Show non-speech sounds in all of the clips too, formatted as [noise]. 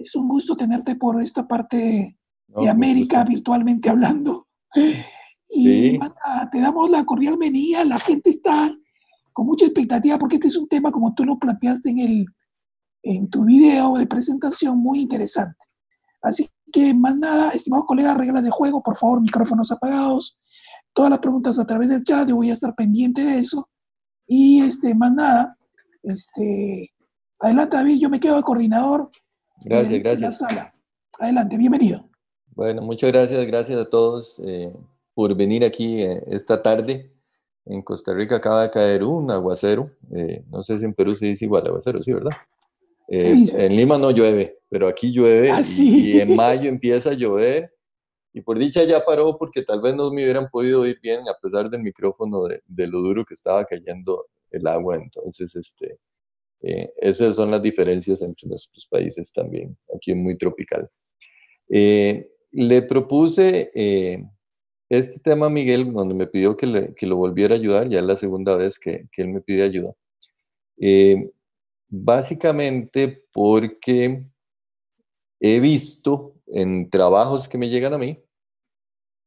Es un gusto tenerte por esta parte de América virtualmente hablando. Y te damos la cordial venida, la gente está con mucha expectativa porque este es un tema, como tú lo planteaste en, el, en tu video de presentación, muy interesante. Así que más nada, estimados colegas, reglas de juego, por favor, micrófonos apagados, todas las preguntas a través del chat, yo voy a estar pendiente de eso. Y este, más nada, este, adelante David, yo me quedo de coordinador Gracias, gracias. sala. Adelante, bienvenido. Bueno, muchas gracias, gracias a todos eh, por venir aquí eh, esta tarde. En Costa Rica acaba de caer un aguacero. Eh, no sé si en Perú se dice igual aguacero, sí, ¿verdad? Sí, sí. En Lima no llueve, pero aquí llueve ah, y, en mayo empieza a llover y por dicha ya paró porque tal vez no me hubieran podido oír bien a pesar del micrófono de, lo duro que estaba cayendo el agua. Entonces, este, eh, esas son las diferencias entre nuestros países también. Aquí es muy tropical. Eh, le propuse eh, este tema a Miguel, donde me pidió que, lo volviera a ayudar, ya es la segunda vez que, que él me pide ayuda. básicamente porque he visto en trabajos que me llegan a mí,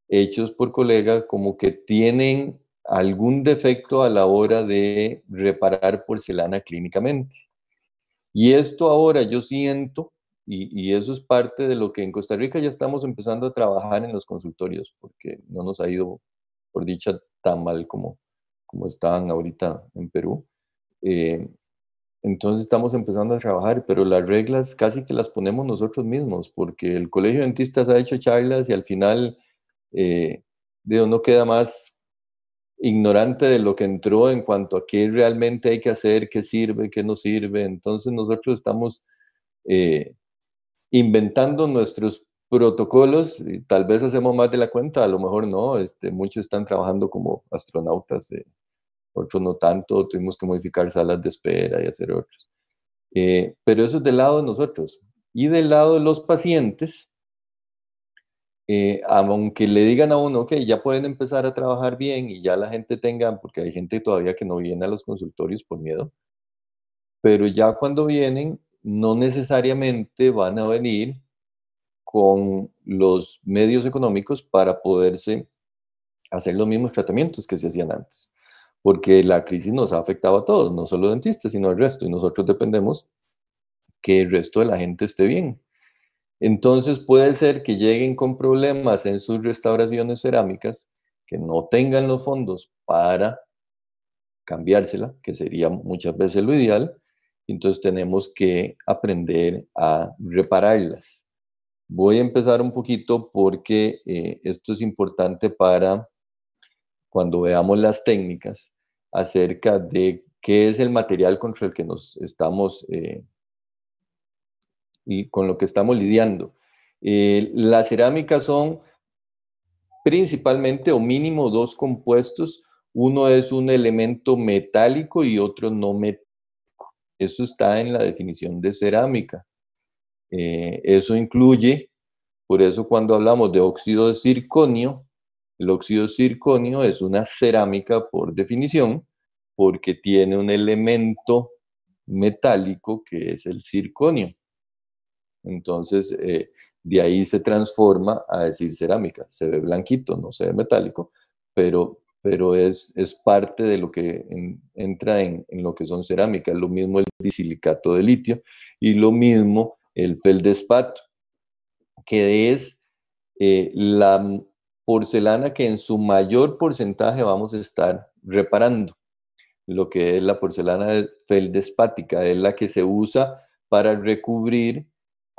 hechos por colegas, como que tienen algún defecto a la hora de reparar porcelana clínicamente. Y esto ahora yo siento, y, eso es parte de lo que en Costa Rica ya estamos empezando a trabajar en los consultorios, porque no nos ha ido, por dicha, tan mal como, como estaban ahorita en Perú. Eh, entonces estamos empezando a trabajar, pero las reglas casi que las ponemos nosotros mismos, porque el Colegio de Dentistas ha hecho charlas y al final eh, digo, no queda más ignorante de lo que entró en cuanto a qué realmente hay que hacer, qué sirve, qué no sirve. Entonces nosotros estamos eh, inventando nuestros protocolos, tal vez hacemos más de la cuenta, a lo mejor no, este, muchos están trabajando como astronautas, Por eh, otros no tanto, tuvimos que modificar salas de espera y hacer otros. Eh, pero eso es del lado de nosotros. Y del lado de los pacientes, eh, aunque le digan a uno, que ya pueden empezar a trabajar bien y ya la gente tenga, porque hay gente todavía que no viene a los consultorios por miedo, pero ya cuando vienen, no necesariamente van a venir con los medios económicos para poderse hacer los mismos tratamientos que se hacían antes, porque la crisis nos ha afectado a todos, no solo dentistas, sino al resto, y nosotros dependemos que el resto de la gente esté bien. Entonces puede ser que lleguen con problemas en sus restauraciones cerámicas, que no tengan los fondos para cambiársela, que sería muchas veces lo ideal. Entonces tenemos que aprender a repararlas. Voy a empezar un poquito porque eh, esto es importante para cuando veamos las técnicas acerca de qué es el material contra el que nos estamos eh, y con lo que estamos lidiando. Eh, las cerámicas son principalmente o mínimo dos compuestos. Uno es un elemento metálico y otro no metálico. Eso está en la definición de cerámica. Eh, eso incluye, por eso cuando hablamos de óxido de circonio, el óxido de circonio es una cerámica por definición porque tiene un elemento metálico que es el circonio. Entonces, eh, de ahí se transforma a decir cerámica. Se ve blanquito, no se ve metálico, pero, es, parte de lo que entra en, lo que son cerámicas. Lo mismo el disilicato de litio y lo mismo el feldespato, que es eh, la porcelana que en su mayor porcentaje vamos a estar reparando. Lo que es la porcelana feldespática, es la que se usa para recubrir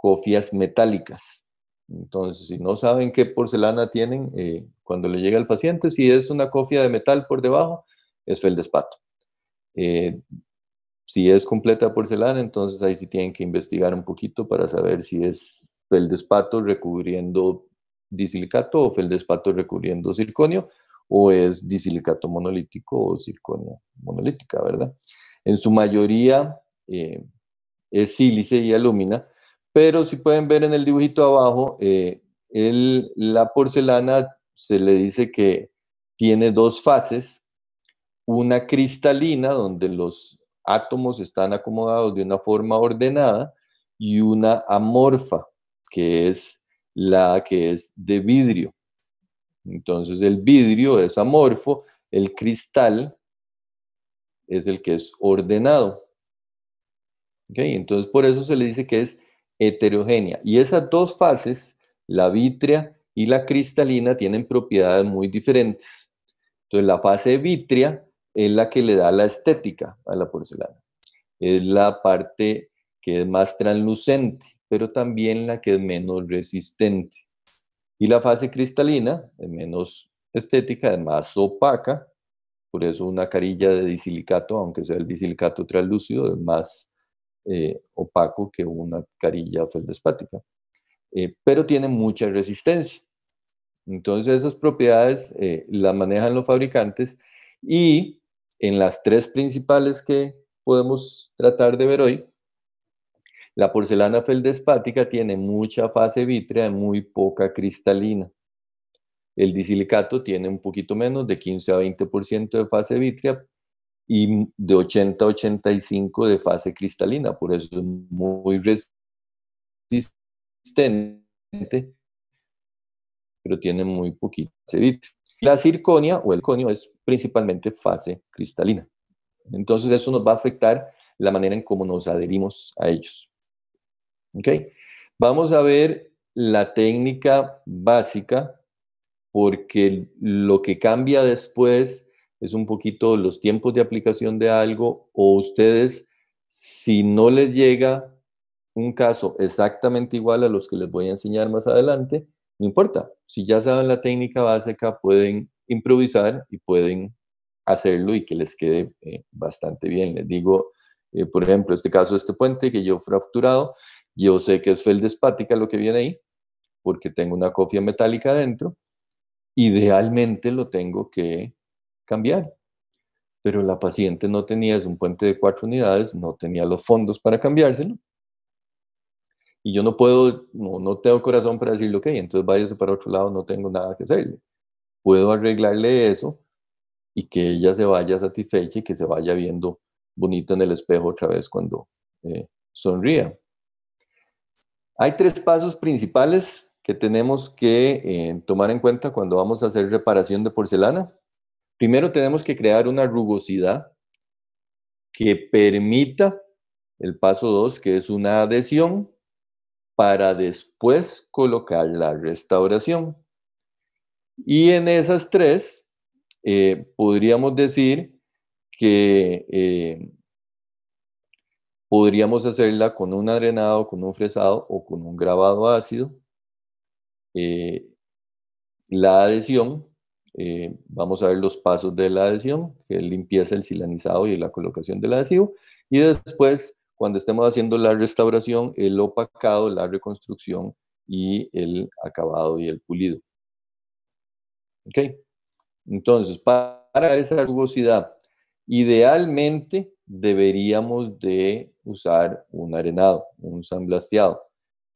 cofias metálicas. Entonces, si no saben qué porcelana tienen, eh, cuando le llega al paciente, si es una cofia de metal por debajo, es feldespato. Eh, si es completa porcelana, entonces ahí sí tienen que investigar un poquito para saber si es feldespato recubriendo disilicato o feldespato recubriendo circonio o es disilicato monolítico o circonio monolítica, ¿verdad? En su mayoría eh, es sílice y alumina, pero si pueden ver en el dibujito abajo, eh, la porcelana se le dice que tiene dos fases, una cristalina donde los átomos están acomodados de una forma ordenada y una amorfa que es la que es de vidrio. Entonces el vidrio es amorfo, el cristal es el que es ordenado. Entonces por eso se le dice que es heterogénea. Y esas dos fases, la vítrea y la cristalina, tienen propiedades muy diferentes. Entonces, la fase vítrea es la que le da la estética a la porcelana. Es la parte que es más translucente, pero también la que es menos resistente. Y la fase cristalina es menos estética, es más opaca, por eso una carilla de disilicato, aunque sea el disilicato translúcido, es más eh, opaco que una carilla feldespática, eh, pero tiene mucha resistencia. Entonces esas propiedades eh, las manejan los fabricantes y en las tres principales que podemos tratar de ver hoy, la porcelana feldespática tiene mucha fase vítrea y muy poca cristalina. El disilicato tiene un poquito menos de 15 a 20% de fase vítrea, y de 80 a 85 de fase cristalina, por eso es muy resistente, pero tiene muy poquito La circonia o el conio es principalmente fase cristalina. Entonces eso nos va a afectar la manera en cómo nos adherimos a ellos. ¿Ok? Vamos a ver la técnica básica porque lo que cambia después es un poquito los tiempos de aplicación de algo o ustedes, si no les llega un caso exactamente igual a los que les voy a enseñar más adelante, no importa, si ya saben la técnica básica pueden improvisar y pueden hacerlo y que les quede eh, bastante bien. Les digo, eh, por ejemplo, este caso de este puente que yo fracturado, yo sé que es feldespática lo que viene ahí, porque tengo una cofia metálica adentro. Idealmente lo tengo que cambiar. Pero la paciente no tenía, es un puente de cuatro unidades, no tenía los fondos para cambiárselo. Y yo no puedo, no, tengo corazón para decirle, ok, entonces váyase para otro lado, no tengo nada que hacerle. Puedo arreglarle eso y que ella se vaya satisfecha y que se vaya viendo bonita en el espejo otra vez cuando eh, sonría. Hay tres pasos principales que tenemos que eh, tomar en cuenta cuando vamos a hacer reparación de porcelana. Primero tenemos que crear una rugosidad que permita el paso 2, que es una adhesión, para después colocar la restauración. Y en esas tres, eh, podríamos decir que eh, podríamos hacerla con un adrenado, con un fresado o con un grabado ácido. Eh, la adhesión eh, vamos a ver los pasos de la adhesión, que limpieza, el silanizado y la colocación del adhesivo. Y después, cuando estemos haciendo la restauración, el opacado, la reconstrucción y el acabado y el pulido. ¿Ok? Entonces, para esa rugosidad, idealmente deberíamos de usar un arenado, un sandblasteado.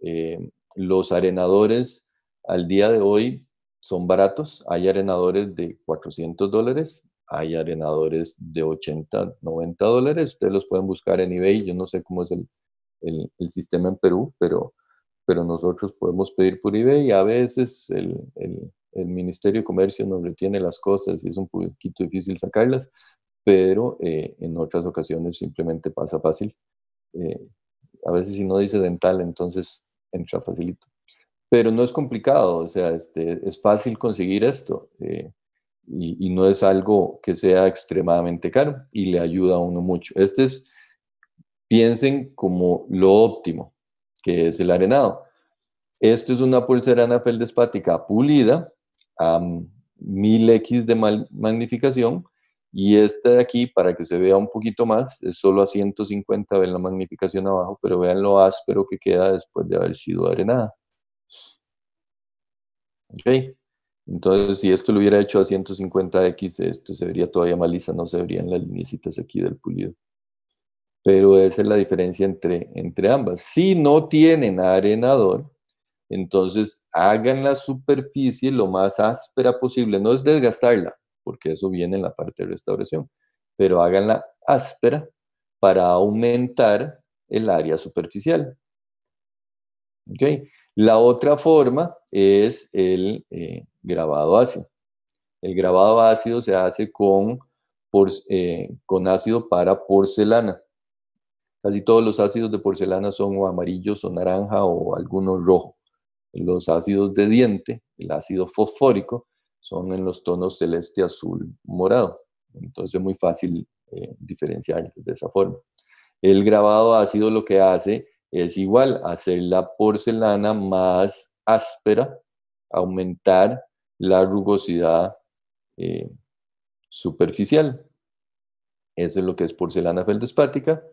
Eh, los arenadores al día de hoy son baratos. Hay arenadores de 400 dólares, hay arenadores de 80, 90 dólares. Ustedes los pueden buscar en eBay. Yo no sé cómo es el, sistema en Perú, pero, pero nosotros podemos pedir por eBay. A veces el, Ministerio de Comercio nos retiene las cosas y es un poquito difícil sacarlas, pero eh, en otras ocasiones simplemente pasa fácil. Eh, a veces si no dice dental, entonces entra facilito pero no es complicado, o sea, este, es fácil conseguir esto eh, y, no es algo que sea extremadamente caro y le ayuda a uno mucho. Este es, piensen como lo óptimo, que es el arenado. Esto es una pulsera feldespática pulida a 1000x de magnificación y esta de aquí, para que se vea un poquito más, es solo a 150, ven la magnificación abajo, pero vean lo áspero que queda después de haber sido arenada. ¿Ok? Entonces, si esto lo hubiera hecho a 150x, esto se vería todavía más lisa, no se verían las líneas aquí del pulido. Pero esa es la diferencia entre, entre ambas. Si no tienen arenador, entonces hagan la superficie lo más áspera posible. No es desgastarla, porque eso viene en la parte de restauración, pero háganla áspera para aumentar el área superficial. ¿Ok? La otra forma es el eh, grabado ácido. El grabado ácido se hace con, eh, con ácido para porcelana. Casi todos los ácidos de porcelana son amarillos o naranja o algunos rojos. Los ácidos de diente, el ácido fosfórico, son en los tonos celeste, azul, morado. Entonces es muy fácil eh, diferenciar de esa forma. El grabado ácido lo que hace es igual hacer la porcelana más áspera, aumentar la rugosidad eh, superficial. Eso es lo que es porcelana feldespática.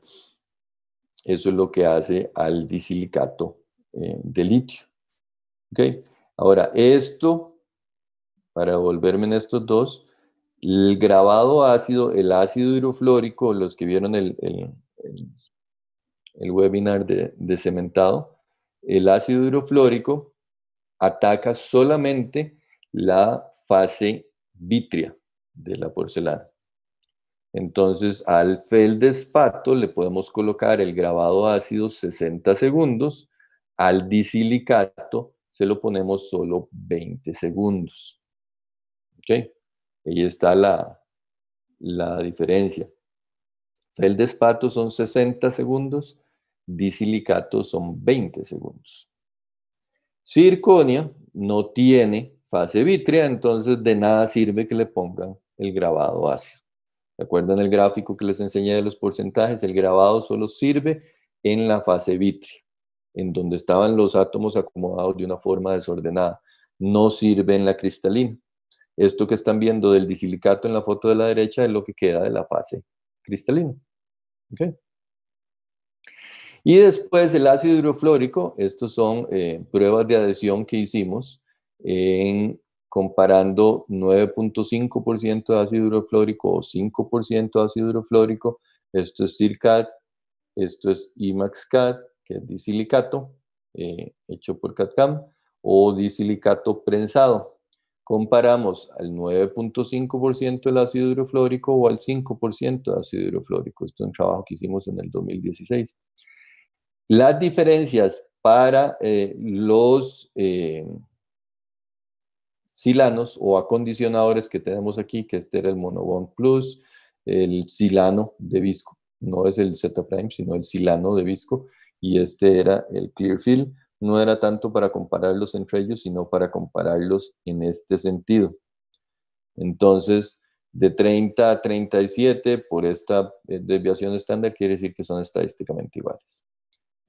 Eso es lo que hace al disilicato eh, de litio. Ahora, esto, para volverme en estos dos, el grabado ácido, el ácido hidroflórico, los que vieron el el webinar de, cementado, el ácido hidroflórico ataca solamente la fase vitrea de la porcelana. Entonces, al feldespato le podemos colocar el grabado ácido 60 segundos, al disilicato se lo ponemos solo 20 segundos. ¿Ok? Ahí está la, la diferencia. Feldespato son 60 segundos, disilicato son 20 segundos. Circonia no tiene fase vítrea, entonces de nada sirve que le pongan el grabado ácido. ¿De acuerdo? el gráfico que les enseñé de los porcentajes, el grabado solo sirve en la fase vítrea, en donde estaban los átomos acomodados de una forma desordenada. No sirve en la cristalina. Esto que están viendo del disilicato en la foto de la derecha es lo que queda de la fase cristalina. Y después el ácido hidroflórico, estos son eh, pruebas de adhesión que hicimos en, comparando 9.5% de ácido hidroflórico o 5% de ácido hidroflórico. Esto es CIRCAT, esto es IMAXCAT, que es disilicato eh, hecho por CATCAM, o disilicato prensado. Comparamos al 9.5% del ácido hidroflórico o al 5% de ácido hidroflórico. Esto es un trabajo que hicimos en el 2016. Las diferencias para eh, los eh, silanos o acondicionadores que tenemos aquí, que este era el Monobond Plus, el silano de visco, no es el Z prime, sino el silano de visco, y este era el Clearfield. No era tanto para compararlos entre ellos, sino para compararlos en este sentido. Entonces, de 30 a 37 por esta eh, desviación estándar quiere decir que son estadísticamente iguales.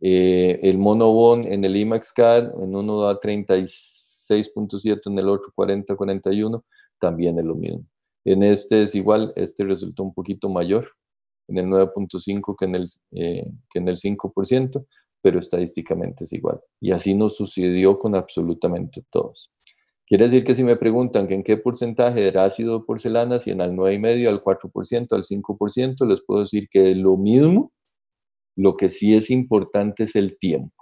Eh, el monobón en el IMAX-CAD, en uno da 36.7, en el otro 41 también es lo mismo. En este es igual, este resultó un poquito mayor, en el 9.5 que, en el, eh, que en el 5%, pero estadísticamente es igual. Y así nos sucedió con absolutamente todos. Quiere decir que si me preguntan que en qué porcentaje era ácido porcelana, si en el 9,5, al 4%, al 5%, les puedo decir que es lo mismo lo que sí es importante es el tiempo.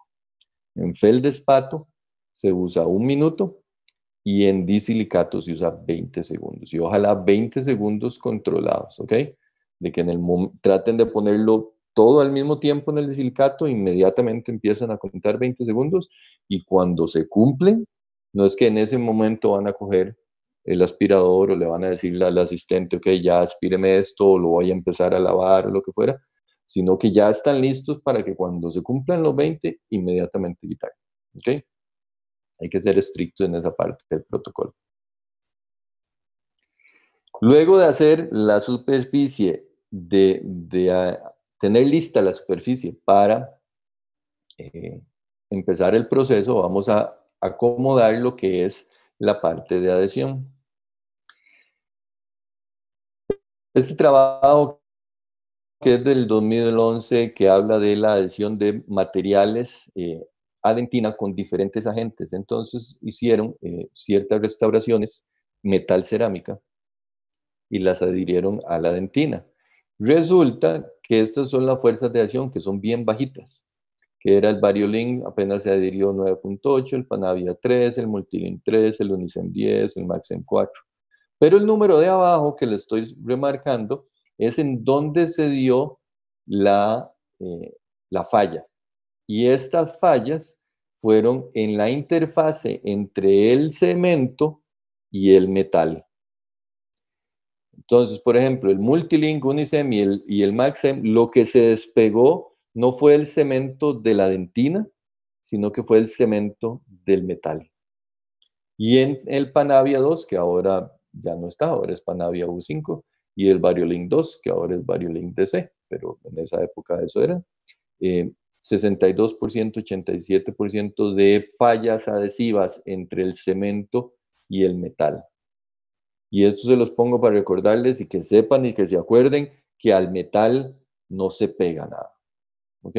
En feldespato se usa un minuto y en disilicato se usa 20 segundos. Y ojalá 20 segundos controlados, ¿ok? De que en el traten de ponerlo todo al mismo tiempo en el disilicato, inmediatamente empiezan a contar 20 segundos y cuando se cumplen, no es que en ese momento van a coger el aspirador o le van a decir al asistente, ok, ya aspíreme esto o lo voy a empezar a lavar o lo que fuera, sino que ya están listos para que cuando se cumplan los 20, inmediatamente quitar. ¿Ok? Hay que ser estrictos en esa parte del protocolo. Luego de hacer la superficie, de, ah, tener lista la superficie para eh, empezar el proceso, vamos a acomodar lo que es la parte de adhesión. Este trabajo que es del 2011, que habla de la adhesión de materiales eh, a dentina con diferentes agentes. Entonces hicieron eh, ciertas restauraciones metal cerámica y las adhirieron a la dentina. Resulta que estas son las fuerzas de adhesión que son bien bajitas, que era el Variolin apenas se adhirió 9.8, el Panavia 3, el Multilin 3, el Unicem 10, el maxen 4. Pero el número de abajo que le estoy remarcando es en donde se dio eh, la, falla. Y estas fallas fueron en la interfase entre el cemento y el metal. Entonces, por ejemplo, el multilink Unicem y el, y el Maxem, lo que se despegó no fue el cemento de la dentina, sino que fue el cemento del metal. Y en el Panavia 2, que ahora ya no está, ahora es Panavia U5, y el VarioLink 2, que ahora es VarioLink DC, pero en esa época eso era. 62%, eh, 87% de fallas adhesivas entre el cemento y el metal. Y esto se los pongo para recordarles y que sepan y que se acuerden que al metal no se pega nada. ¿Ok?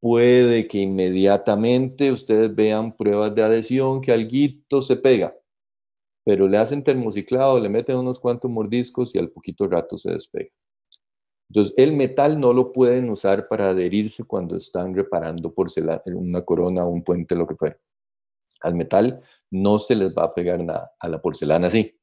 Puede que inmediatamente ustedes vean pruebas de adhesión que al alguito se pega, pero le hacen termociclado, le meten unos cuantos mordiscos y al poquito rato se despega. Entonces, el metal no lo pueden usar para adherirse cuando están reparando porcelana, una corona, un puente, lo que fuera. Al metal no se les va a pegar nada, a la porcelana sí.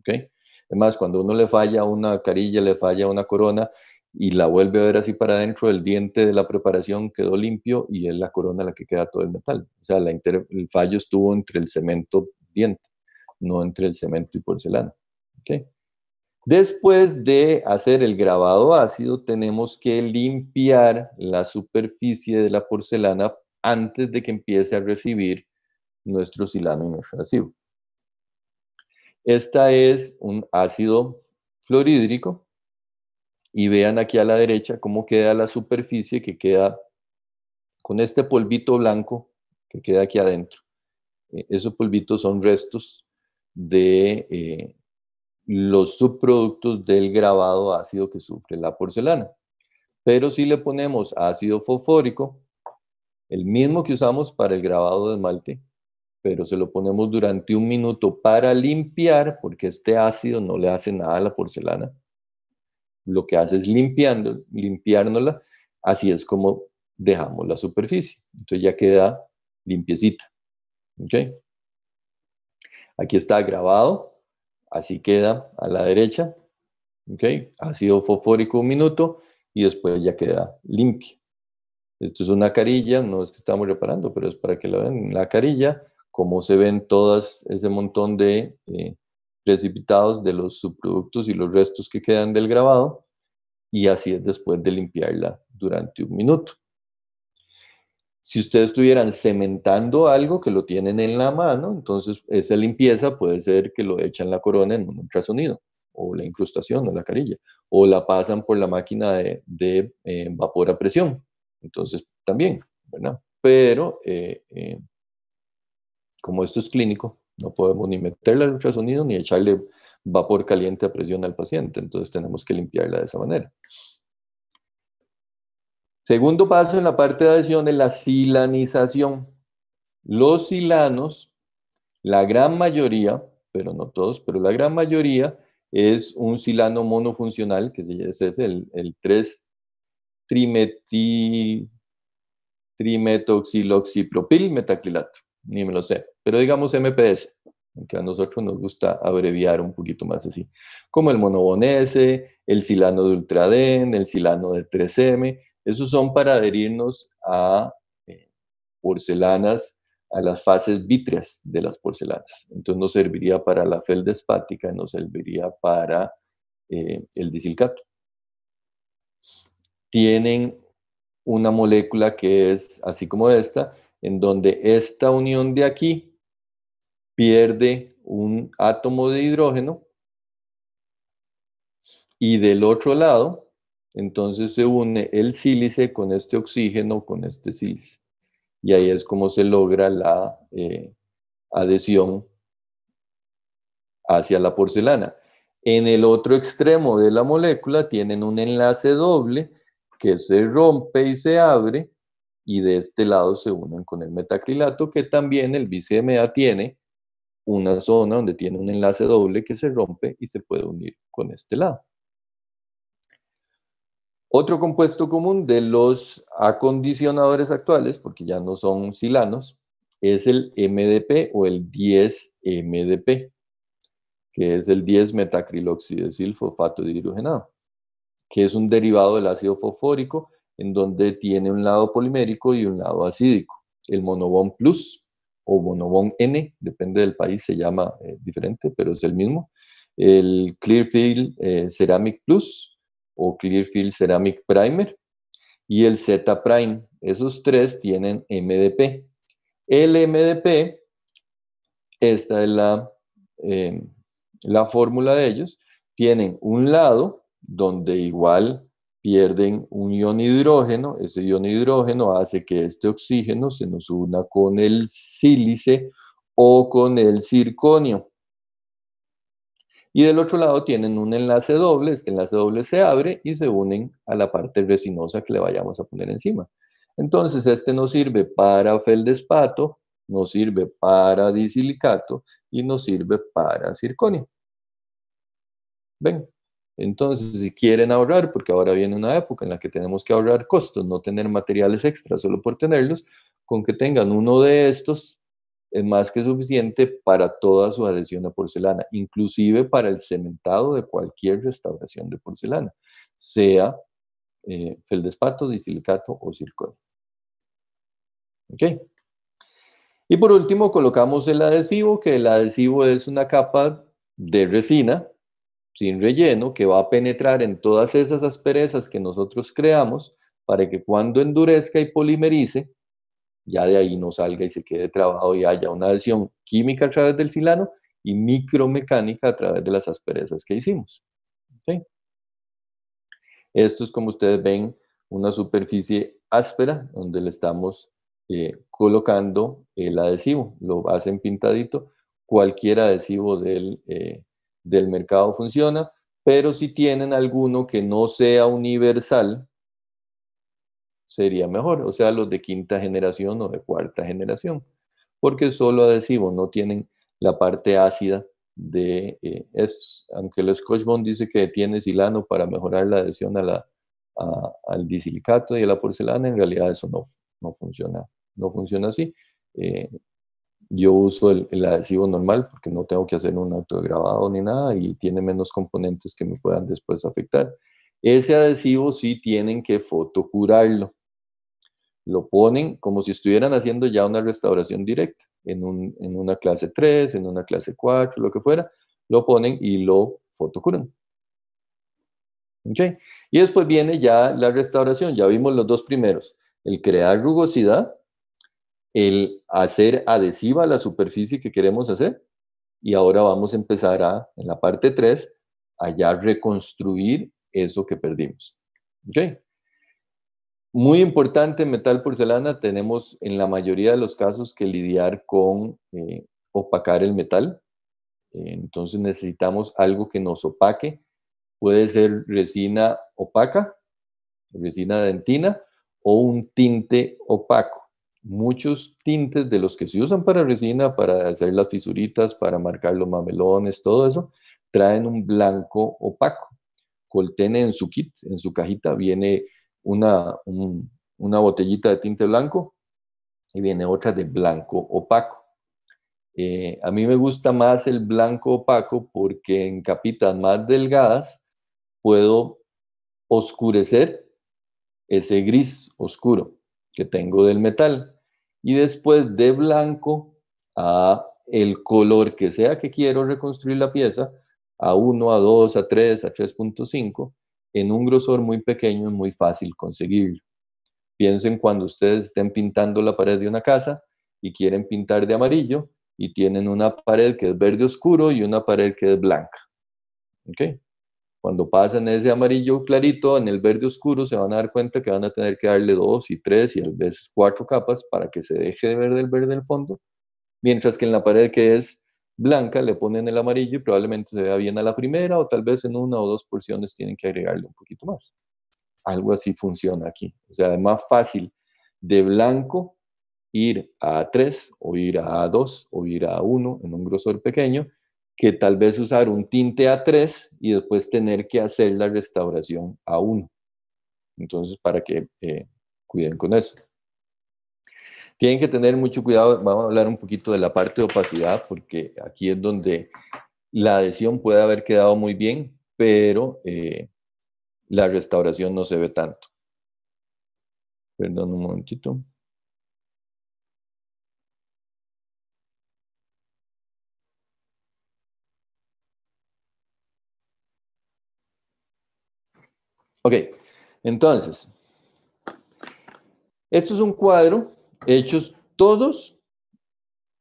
¿Okay? Además, cuando uno le falla una carilla, le falla una corona y la vuelve a ver así para adentro, el diente de la preparación quedó limpio y es la corona la que queda todo el metal. O sea, el fallo estuvo entre el cemento diente no entre el cemento y porcelana. Después de hacer el grabado ácido, tenemos que limpiar la superficie de la porcelana antes de que empiece a recibir nuestro silano y nuestro Esta es un ácido fluorhídrico y vean aquí a la derecha cómo queda la superficie que queda con este polvito blanco que queda aquí adentro. Eh, esos polvitos son restos de eh, los subproductos del grabado ácido que sufre la porcelana. Pero si le ponemos ácido fosfórico, el mismo que usamos para el grabado de esmalte, pero se lo ponemos durante un minuto para limpiar, porque este ácido no le hace nada a la porcelana. Lo que hace es limpiando, así es como dejamos la superficie. Entonces ya queda limpiecita. ¿Okay? Aquí está grabado, así queda a la derecha, ¿ok? Ácido fosfórico un minuto y después ya queda limpio. Esto es una carilla, no es que estamos reparando, pero es para que la vean. La carilla, como se ven todas ese montón de eh, precipitados de los subproductos y los restos que quedan del grabado, y así es después de limpiarla durante un minuto si ustedes estuvieran cementando algo que lo tienen en la mano, entonces esa limpieza puede ser que lo echan la corona en un ultrasonido, o la incrustación, o la carilla, o la pasan por la máquina de, eh, vapor a presión. Entonces, también, ¿verdad? Pero, eh, eh, como esto es clínico, no podemos ni meterle al ultrasonido ni echarle vapor caliente a presión al paciente, entonces tenemos que limpiarla de esa manera. Segundo paso en la parte de adhesión es la silanización. Los silanos, la gran mayoría, pero no todos, pero la gran mayoría es un silano monofuncional, que es el, el 3 trimetoxiloxipropil metacrilato, ni me lo sé, pero digamos MPS, aunque a nosotros nos gusta abreviar un poquito más así, como el monobonese, el silano de ultraden, el silano de 3M, esos son para adherirnos a eh, porcelanas, a las fases vítreas de las porcelanas. Entonces nos serviría para la feldespática, nos serviría para eh, el disilcato. Tienen una molécula que es así como esta, en donde esta unión de aquí pierde un átomo de hidrógeno y del otro lado entonces se une el sílice con este oxígeno, con este sílice. Y ahí es como se logra la eh, adhesión hacia la porcelana. En el otro extremo de la molécula tienen un enlace doble que se rompe y se abre y de este lado se unen con el metacrilato que también el BCMA tiene una zona donde tiene un enlace doble que se rompe y se puede unir con este lado. Otro compuesto común de los acondicionadores actuales, porque ya no son silanos, es el MDP o el 10-MDP, que es el 10 de hidrogenado, que es un derivado del ácido fosfórico en donde tiene un lado polimérico y un lado acídico. El monobón plus o monobón N, depende del país, se llama eh, diferente, pero es el mismo. El Clearfield eh, Ceramic Plus o Clearfield Ceramic Primer y el Z Prime. Esos tres tienen MDP. El MDP, esta es la, em, la fórmula de ellos, tienen un lado donde igual pierden un ion hidrógeno, ese ion hidrógeno hace que este oxígeno se nos una con el sílice o con el circonio. Y del otro lado tienen un enlace doble, este enlace doble se abre y se unen a la parte resinosa que le vayamos a poner encima. Entonces, este nos sirve para feldespato, nos sirve para disilicato y nos sirve para circonio. ¿Ven? Entonces, si quieren ahorrar, porque ahora viene una época en la que tenemos que ahorrar costos, no tener materiales extras solo por tenerlos, con que tengan uno de estos es más que suficiente para toda su adhesión a porcelana, inclusive para el cementado de cualquier restauración de porcelana, sea eh, feldespato, disilicato o circo. Y por último colocamos el adhesivo, que el adhesivo es una capa de resina sin relleno que va a penetrar en todas esas asperezas que nosotros creamos para que cuando endurezca y polimerice, ya de ahí no salga y se quede trabado y haya una adhesión química a través del silano y micromecánica a través de las asperezas que hicimos. Esto es como ustedes ven, una superficie áspera donde le estamos eh, colocando el adhesivo. Lo hacen pintadito. Cualquier adhesivo del, eh, del mercado funciona, pero si tienen alguno que no sea universal, sería mejor, o sea, los de quinta generación o de cuarta generación, porque solo adhesivos no tienen la parte ácida de eh, estos, aunque el Scotch Bond dice que tiene silano para mejorar la adhesión a la, al disilicato y a la porcelana, en realidad eso no, no funciona, no funciona así. Eh, yo uso el, el, adhesivo normal porque no tengo que hacer un grabado ni nada y tiene menos componentes que me puedan después afectar. Ese adhesivo sí tienen que fotocurarlo lo ponen como si estuvieran haciendo ya una restauración directa, en, una clase 3, en una clase 4, lo que fuera, lo ponen y lo fotocuran. Okay. Y después viene ya la restauración, ya vimos los dos primeros, el crear rugosidad, el hacer adhesiva la superficie que queremos hacer, y ahora vamos a empezar a, en la parte 3, a ya reconstruir eso que perdimos. Okay. Muy importante metal porcelana, tenemos en la mayoría de los casos que lidiar con eh, opacar el metal. Eh, entonces necesitamos algo que nos opaque. Puede ser resina opaca, resina dentina o un tinte opaco. Muchos tintes de los que se usan para resina, para hacer las fisuritas, para marcar los mamelones, todo eso, traen un blanco opaco. Coltene en su kit, en su cajita, viene una, botellita de tinte blanco y viene otra de blanco opaco. Eh, a mí me gusta más el blanco opaco porque en capitas más delgadas puedo oscurecer ese gris oscuro que tengo del metal y después de blanco a el color que sea que quiero reconstruir la pieza, a 1, a 2, a 3, a 3.5, en un grosor muy pequeño es muy fácil conseguirlo. Piensen cuando ustedes estén pintando la pared de una casa y quieren pintar de amarillo y tienen una pared que es verde oscuro y una pared que es blanca. ¿Ok? Cuando pasan ese amarillo clarito en el verde oscuro, se van a dar cuenta que van a tener que darle dos y tres y a veces cuatro capas para que se deje de ver del verde el fondo. Mientras que en la pared que es blanca, le ponen el amarillo y probablemente se vea bien a la primera o tal vez en una o dos porciones tienen que agregarle un poquito más. Algo así funciona aquí. O sea, es más fácil de blanco ir a 3 o ir a 2 o ir a 1 en un grosor pequeño que tal vez usar un tinte a 3 y después tener que hacer la restauración a 1. Entonces, para que eh, cuiden con eso. Tienen que tener mucho cuidado, vamos a hablar un poquito de la parte de opacidad, porque aquí es donde la adhesión puede haber quedado muy bien, pero eh, la restauración no se ve tanto. Perdón un momentito. Ok, entonces, esto es un cuadro hechos todos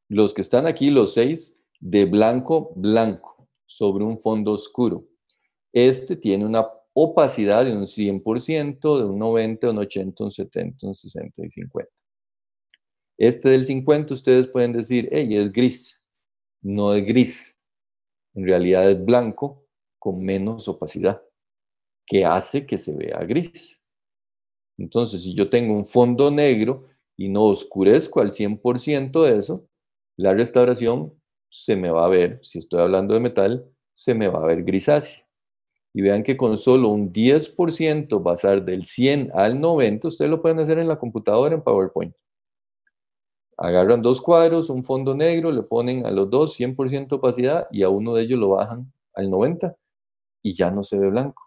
los que están aquí, los seis, de blanco, blanco, sobre un fondo oscuro. Este tiene una opacidad de un 100%, de un 90, un 80, un 70, un 60 y 50. Este del 50 ustedes pueden decir, hey, es gris. No es gris. En realidad es blanco con menos opacidad, que hace que se vea gris. Entonces, si yo tengo un fondo negro, y no oscurezco al 100% de eso, la restauración se me va a ver, si estoy hablando de metal, se me va a ver grisácea. Y vean que con solo un 10% pasar del 100 al 90, ustedes lo pueden hacer en la computadora en PowerPoint. Agarran dos cuadros, un fondo negro, le ponen a los dos 100% opacidad y a uno de ellos lo bajan al 90 y ya no se ve blanco,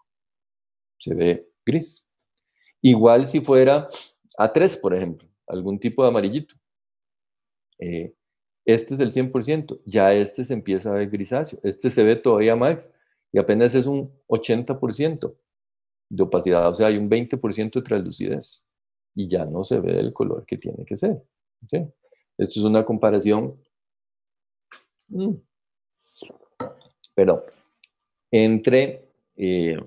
se ve gris. Igual si fuera A3, por ejemplo algún tipo de amarillito. Eh, este es el 100%, ya este se empieza a ver grisáceo, este se ve todavía más y apenas es un 80% de opacidad, o sea, hay un 20% de translucidez y ya no se ve el color que tiene que ser. Esto es una comparación. Mm. Pero Entre eh,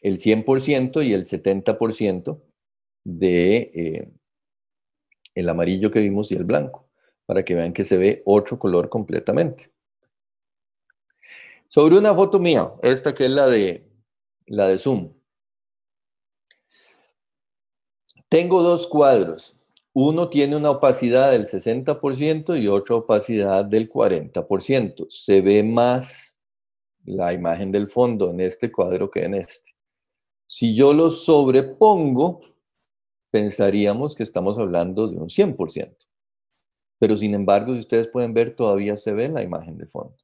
el 100% y el 70% de, eh, el amarillo que vimos y el blanco, para que vean que se ve otro color completamente. Sobre una foto mía, esta que es la de, la de Zoom. Tengo dos cuadros. Uno tiene una opacidad del 60% y otra opacidad del 40%. Se ve más la imagen del fondo en este cuadro que en este. Si yo lo sobrepongo, pensaríamos que estamos hablando de un 100%. Pero sin embargo, si ustedes pueden ver, todavía se ve la imagen de fondo.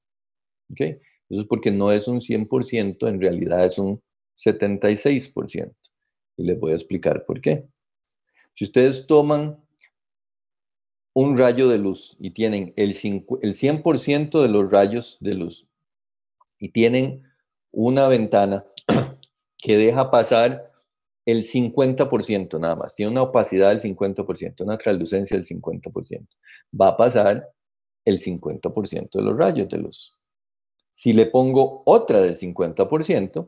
Okay, Eso es porque no es un 100%, en realidad es un 76%. Y les voy a explicar por qué. Si ustedes toman un rayo de luz y tienen el, el 100% de los rayos de luz y tienen una ventana que deja pasar el 50% nada más, tiene una opacidad del 50%, una translucencia del 50%. Va a pasar el 50% de los rayos de luz. Si le pongo otra del 50%,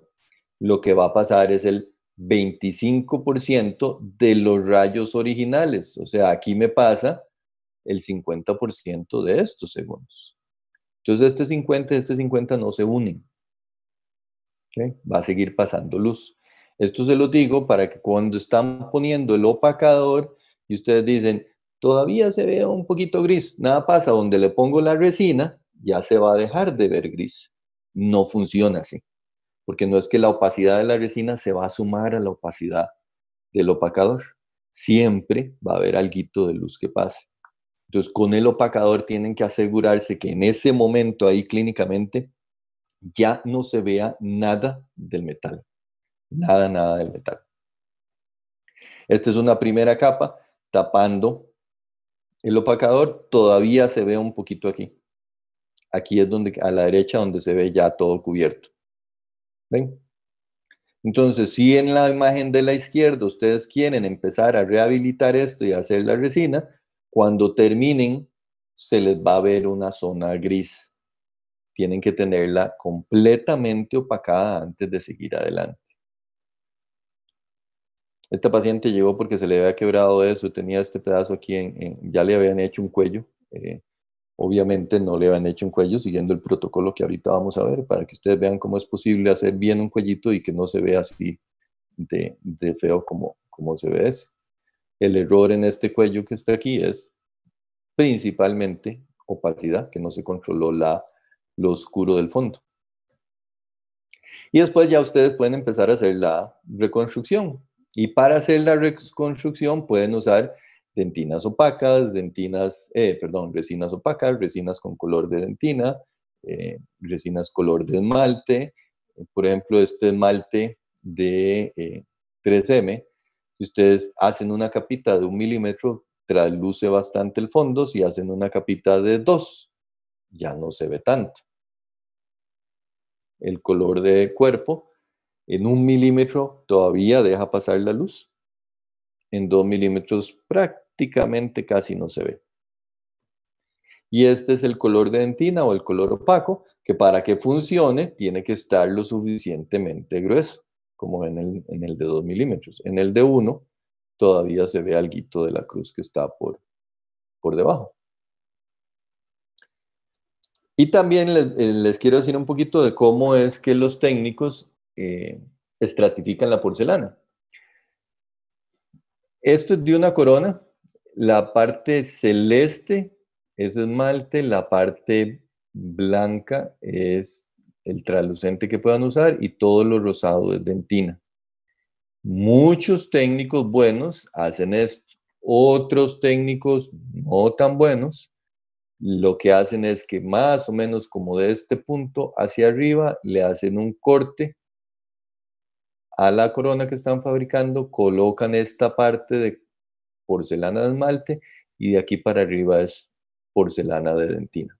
lo que va a pasar es el 25% de los rayos originales. O sea, aquí me pasa el 50% de estos segundos. Entonces, este 50 y este 50 no se unen. Va a seguir pasando luz. Esto se lo digo para que cuando están poniendo el opacador y ustedes dicen, todavía se ve un poquito gris, nada pasa, donde le pongo la resina, ya se va a dejar de ver gris. No funciona así, porque no es que la opacidad de la resina se va a sumar a la opacidad del opacador. Siempre va a haber alguito de luz que pase. Entonces, con el opacador tienen que asegurarse que en ese momento ahí clínicamente ya no se vea nada del metal. Nada, nada del metal. Esta es una primera capa tapando el opacador. Todavía se ve un poquito aquí. Aquí es donde, a la derecha, donde se ve ya todo cubierto. ¿Ven? Entonces, si en la imagen de la izquierda ustedes quieren empezar a rehabilitar esto y hacer la resina, cuando terminen se les va a ver una zona gris. Tienen que tenerla completamente opacada antes de seguir adelante. Este paciente llegó porque se le había quebrado eso, tenía este pedazo aquí, en, ya le habían hecho un cuello. Eh, obviamente no le habían hecho un cuello siguiendo el protocolo que ahorita vamos a ver para que ustedes vean cómo es posible hacer bien un cuellito y que no se vea así de, feo como, como se ve ese. El error en este cuello que está aquí es principalmente opacidad, que no se controló la, lo oscuro del fondo. Y después ya ustedes pueden empezar a hacer la reconstrucción. Y para hacer la reconstrucción pueden usar dentinas opacas, dentinas, eh, perdón, resinas opacas, resinas con color de dentina, eh, resinas color de esmalte. Por ejemplo, este esmalte de 3M, eh, si ustedes hacen una capita de un milímetro, trasluce bastante el fondo, si hacen una capita de 2, ya no se ve tanto. El color de cuerpo, en un milímetro todavía deja pasar la luz. En dos milímetros prácticamente casi no se ve. Y este es el color de dentina o el color opaco, que para que funcione tiene que estar lo suficientemente grueso, como en el, de dos milímetros. En el de uno todavía se ve algo de la cruz que está por, por debajo. Y también eh, les, quiero decir un poquito de cómo es que los técnicos eh, estratifican la porcelana. Esto es de una corona, la parte celeste es esmalte, la parte blanca es el translucente que puedan usar y todo lo rosado es dentina. Muchos técnicos buenos hacen esto, otros técnicos no tan buenos lo que hacen es que más o menos como de este punto hacia arriba le hacen un corte a la corona que están fabricando, colocan esta parte de porcelana de esmalte y de aquí para arriba es porcelana de dentina.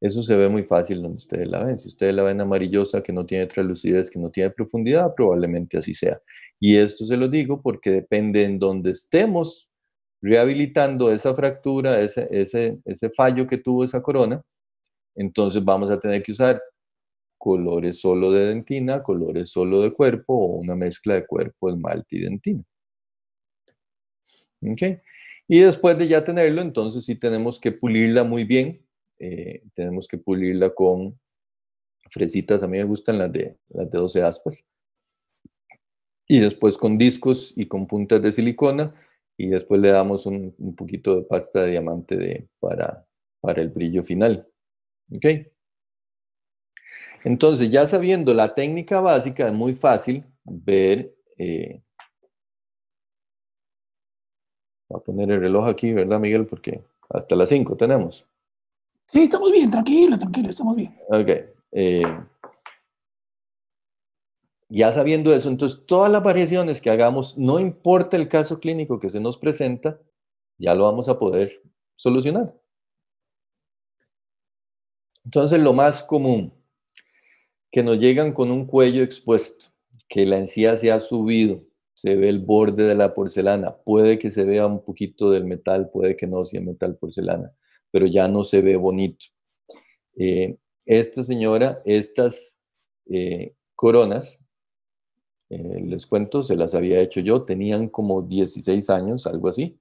Eso se ve muy fácil donde ustedes la ven. Si ustedes la ven amarillosa, que no tiene translucidez, que no tiene profundidad, probablemente así sea. Y esto se lo digo porque depende en donde estemos rehabilitando esa fractura, ese, ese, ese fallo que tuvo esa corona, entonces vamos a tener que usar colores solo de dentina, colores solo de cuerpo o una mezcla de cuerpo, esmalte y dentina. ¿Okay? Y después de ya tenerlo, entonces sí tenemos que pulirla muy bien. Eh, tenemos que pulirla con fresitas, a mí me gustan las de, las de 12 aspas. Y después con discos y con puntas de silicona. Y después le damos un, poquito de pasta de diamante de, para, para el brillo final. okay entonces, ya sabiendo la técnica básica, es muy fácil ver... Eh, voy a poner el reloj aquí, ¿verdad, Miguel? Porque hasta las 5 tenemos. Sí, estamos bien, tranquilo, tranquilo, estamos bien. Ok. Eh, ya sabiendo eso, entonces todas las variaciones que hagamos, no importa el caso clínico que se nos presenta, ya lo vamos a poder solucionar. Entonces, lo más común, que nos llegan con un cuello expuesto, que la encía se ha subido, se ve el borde de la porcelana, puede que se vea un poquito del metal, puede que no sea metal porcelana, pero ya no se ve bonito. Eh, esta señora, estas eh, coronas, eh, les cuento, se las había hecho yo, tenían como 16 años, algo así.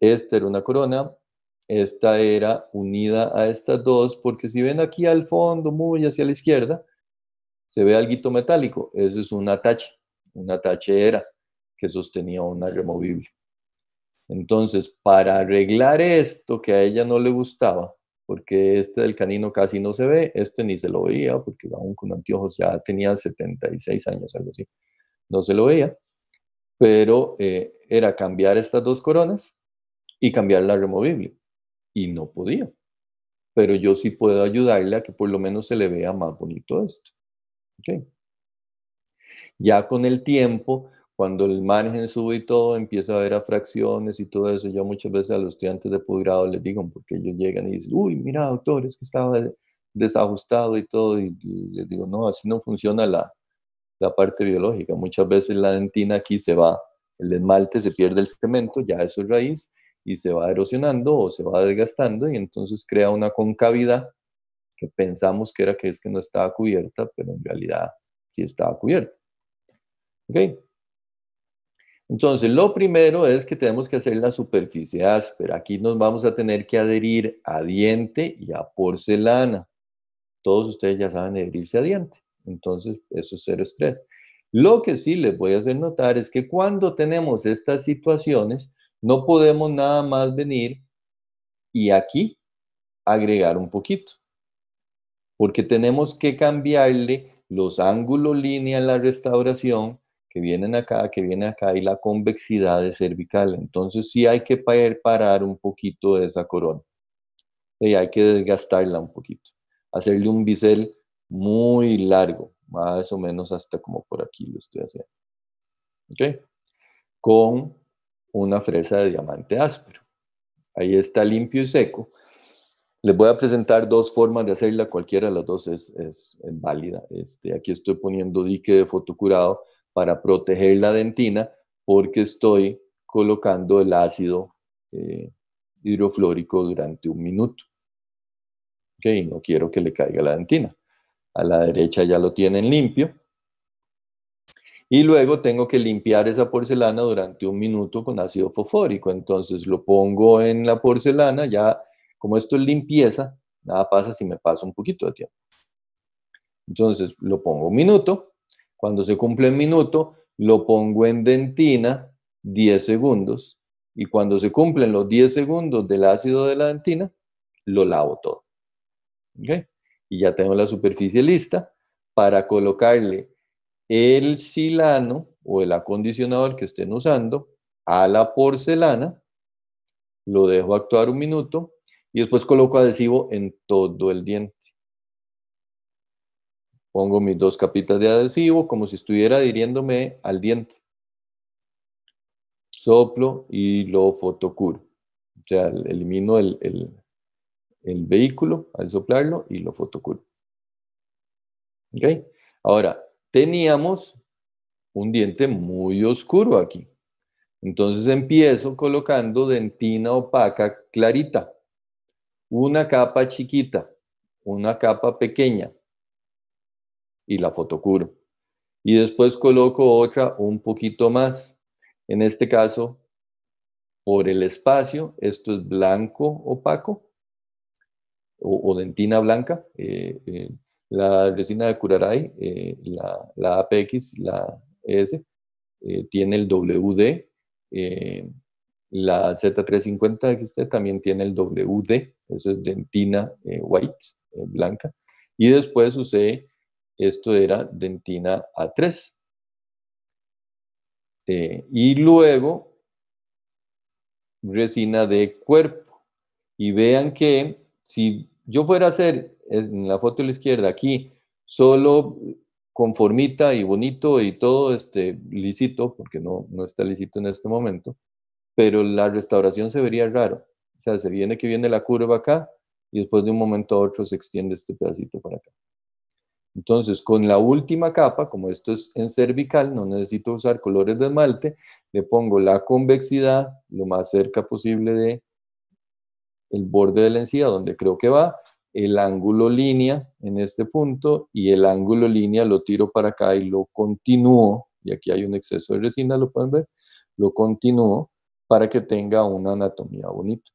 esta era una corona, esta era unida a estas dos, porque si ven aquí al fondo, muy hacia la izquierda, se ve algo metálico. Eso es un atache, un atache era que sostenía una removible. Entonces, para arreglar esto que a ella no le gustaba, porque este del canino casi no se ve, este ni se lo veía, porque aún con anteojos ya tenía 76 años, algo así, no se lo veía, pero eh, era cambiar estas dos coronas y cambiar la removible y no podía. Pero yo sí puedo ayudarle a que por lo menos se le vea más bonito esto. Ya con el tiempo, cuando el margen sube y todo, empieza a ver a fracciones y todo eso. Yo muchas veces a los estudiantes de posgrado les digo, porque ellos llegan y dicen, uy, mira, doctor, es que estaba desajustado y todo. Y les digo, no, así no funciona la, la parte biológica. Muchas veces la dentina aquí se va, el esmalte se pierde el cemento, ya eso es raíz, y se va erosionando o se va desgastando y entonces crea una concavidad que pensamos que era que es que no estaba cubierta, pero en realidad sí estaba cubierta. ¿Ok? Entonces, lo primero es que tenemos que hacer la superficie áspera. Aquí nos vamos a tener que adherir a diente y a porcelana. Todos ustedes ya saben adherirse a diente. Entonces, eso es cero estrés. Lo que sí les voy a hacer notar es que cuando tenemos estas situaciones, no podemos nada más venir y aquí agregar un poquito, porque tenemos que cambiarle los ángulos líneas en la restauración que vienen acá, que viene acá y la convexidad de cervical. Entonces sí hay que parar un poquito de esa corona y hay que desgastarla un poquito, hacerle un bisel muy largo, más o menos hasta como por aquí lo estoy haciendo. ¿Ok? Con una fresa de diamante áspero. Ahí está limpio y seco. Les voy a presentar dos formas de hacerla, cualquiera de las dos es, es, válida. Este, aquí estoy poniendo dique de fotocurado para proteger la dentina porque estoy colocando el ácido eh, hidroflórico durante un minuto. Ok, no quiero que le caiga la dentina. A la derecha ya lo tienen limpio y luego tengo que limpiar esa porcelana durante un minuto con ácido fosfórico. Entonces lo pongo en la porcelana, ya como esto es limpieza, nada pasa si me pasa un poquito de tiempo. Entonces lo pongo un minuto, cuando se cumple el minuto, lo pongo en dentina 10 segundos y cuando se cumplen los 10 segundos del ácido de la dentina, lo lavo todo. Y ya tengo la superficie lista para colocarle el silano o el acondicionador que estén usando a la porcelana, lo dejo actuar un minuto y después coloco adhesivo en todo el diente. Pongo mis dos capitas de adhesivo como si estuviera adhiriéndome al diente. Soplo y lo fotocuro. O sea, elimino el, vehículo al soplarlo y lo fotocuro. ¿Ok? Ahora, teníamos un diente muy oscuro aquí. Entonces empiezo colocando dentina opaca clarita, una capa chiquita, una capa pequeña y la fotocuro. Y después coloco otra un poquito más. En este caso, por el espacio, esto es blanco opaco o, dentina blanca. Eh, eh, la resina de Curaray, eh, la, la, APX, la S, eh, tiene el WD. Eh, la z 350 usted también tiene el WD, eso es dentina white, blanca. Y después usé, esto era dentina A3. y luego resina de cuerpo. Y vean que si yo fuera a hacer en la foto de la izquierda, aquí, solo conformita y bonito y todo este, lícito porque no, no está lícito en este momento, pero la restauración se vería raro. O sea, se viene que viene la curva acá y después de un momento a otro se extiende este pedacito para acá. Entonces, con la última capa, como esto es en cervical, no necesito usar colores de esmalte, le pongo la convexidad lo más cerca posible de el borde de la encía, donde creo que va, el ángulo línea en este punto y el ángulo línea lo tiro para acá y lo continúo, y aquí hay un exceso de resina, lo pueden ver, lo continúo para que tenga una anatomía bonita.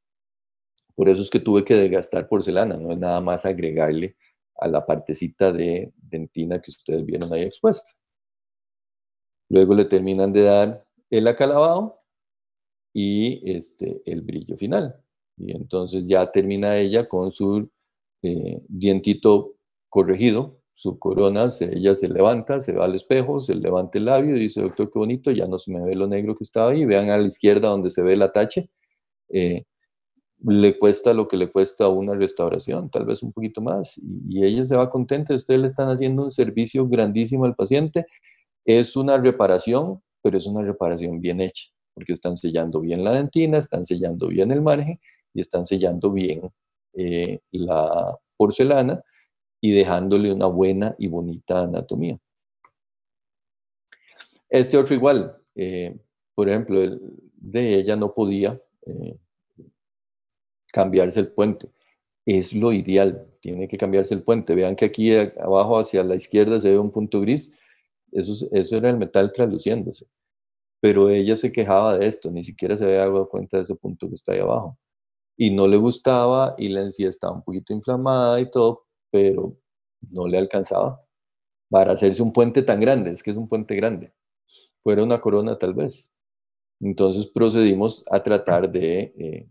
Por eso es que tuve que desgastar porcelana, no es nada más agregarle a la partecita de dentina que ustedes vieron ahí expuesta. Luego le terminan de dar el acalabado y este, el brillo final. Y entonces ya termina ella con su dientito eh, corregido, su corona, ella se levanta, se va al espejo, se levanta el labio y dice, doctor, qué bonito, ya no se me ve lo negro que estaba ahí, vean a la izquierda donde se ve el atache, eh, le cuesta lo que le cuesta una restauración, tal vez un poquito más, y ella se va contenta, ustedes le están haciendo un servicio grandísimo al paciente, es una reparación, pero es una reparación bien hecha, porque están sellando bien la dentina, están sellando bien el margen y están sellando bien eh, la porcelana y dejándole una buena y bonita anatomía. Este otro igual, eh, por ejemplo, el, de ella no podía eh, cambiarse el puente. Es lo ideal, tiene que cambiarse el puente. Vean que aquí abajo hacia la izquierda se ve un punto gris, eso, eso era el metal trasluciéndose. Pero ella se quejaba de esto, ni siquiera se había dado cuenta de ese punto que está ahí abajo y no le gustaba y la encía estaba un poquito inflamada y todo, pero no le alcanzaba para hacerse un puente tan grande, es que es un puente grande, fuera una corona tal vez. Entonces procedimos a tratar de eh,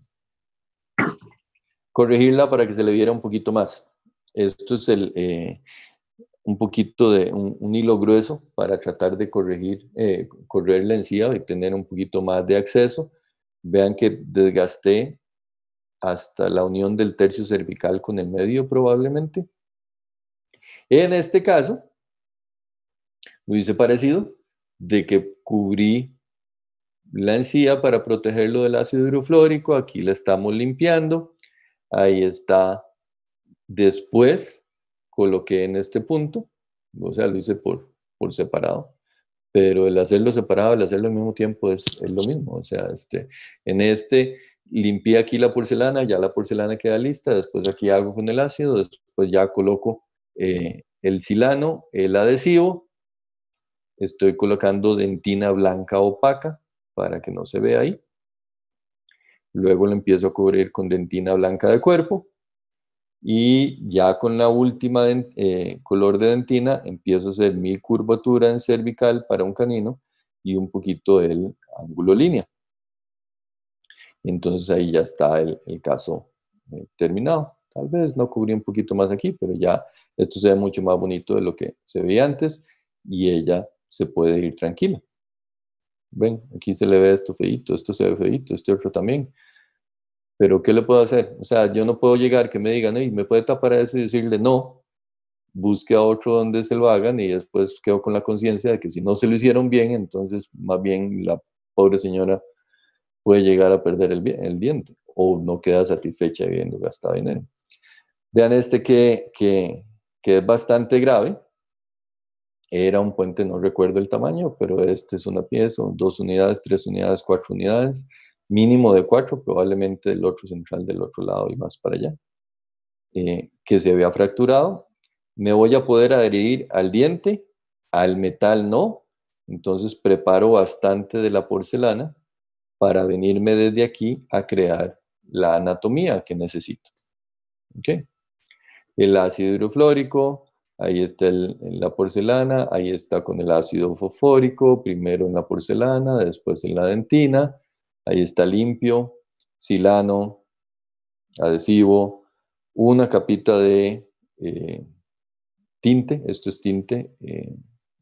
corregirla para que se le viera un poquito más. Esto es el, eh, un poquito de un, hilo grueso para tratar de corregir, eh, correr la encía y tener un poquito más de acceso. Vean que desgasté hasta la unión del tercio cervical con el medio probablemente. En este caso, lo hice parecido, de que cubrí la encía para protegerlo del ácido hidroflórico, aquí la estamos limpiando, ahí está, después coloqué en este punto, o sea, lo hice por, por separado, pero el hacerlo separado, el hacerlo al mismo tiempo es, lo mismo, o sea, este, en este limpié aquí la porcelana, ya la porcelana queda lista, después aquí hago con el ácido, después ya coloco eh, el silano, el adhesivo, estoy colocando dentina blanca opaca para que no se vea ahí, luego lo empiezo a cubrir con dentina blanca de cuerpo y ya con la última eh, color de dentina empiezo a hacer mi curvatura en cervical para un canino y un poquito del ángulo línea entonces ahí ya está el, caso eh, terminado. Tal vez no cubrí un poquito más aquí, pero ya esto se ve mucho más bonito de lo que se veía antes y ella se puede ir tranquila. Ven, aquí se le ve esto feito, esto se ve feito, este otro también. Pero ¿qué le puedo hacer? O sea, yo no puedo llegar que me digan, y me puede tapar eso y decirle no, busque a otro donde se lo hagan y después quedo con la conciencia de que si no se lo hicieron bien, entonces más bien la pobre señora puede llegar a perder el, diente o no queda satisfecha viendo gastado dinero. Vean este que, que, es bastante grave. Era un puente, no recuerdo el tamaño, pero este es una pieza, dos unidades, tres unidades, cuatro unidades, mínimo de cuatro, probablemente el otro central del otro lado y más para allá, eh, que se había fracturado. Me voy a poder adherir al diente, al metal no, entonces preparo bastante de la porcelana para venirme desde aquí a crear la anatomía que necesito. El ácido hidroflórico, ahí está en la porcelana, ahí está con el ácido fosfórico, primero en la porcelana, después en la dentina, ahí está limpio, silano, adhesivo, una capita de eh, tinte, esto es tinte eh,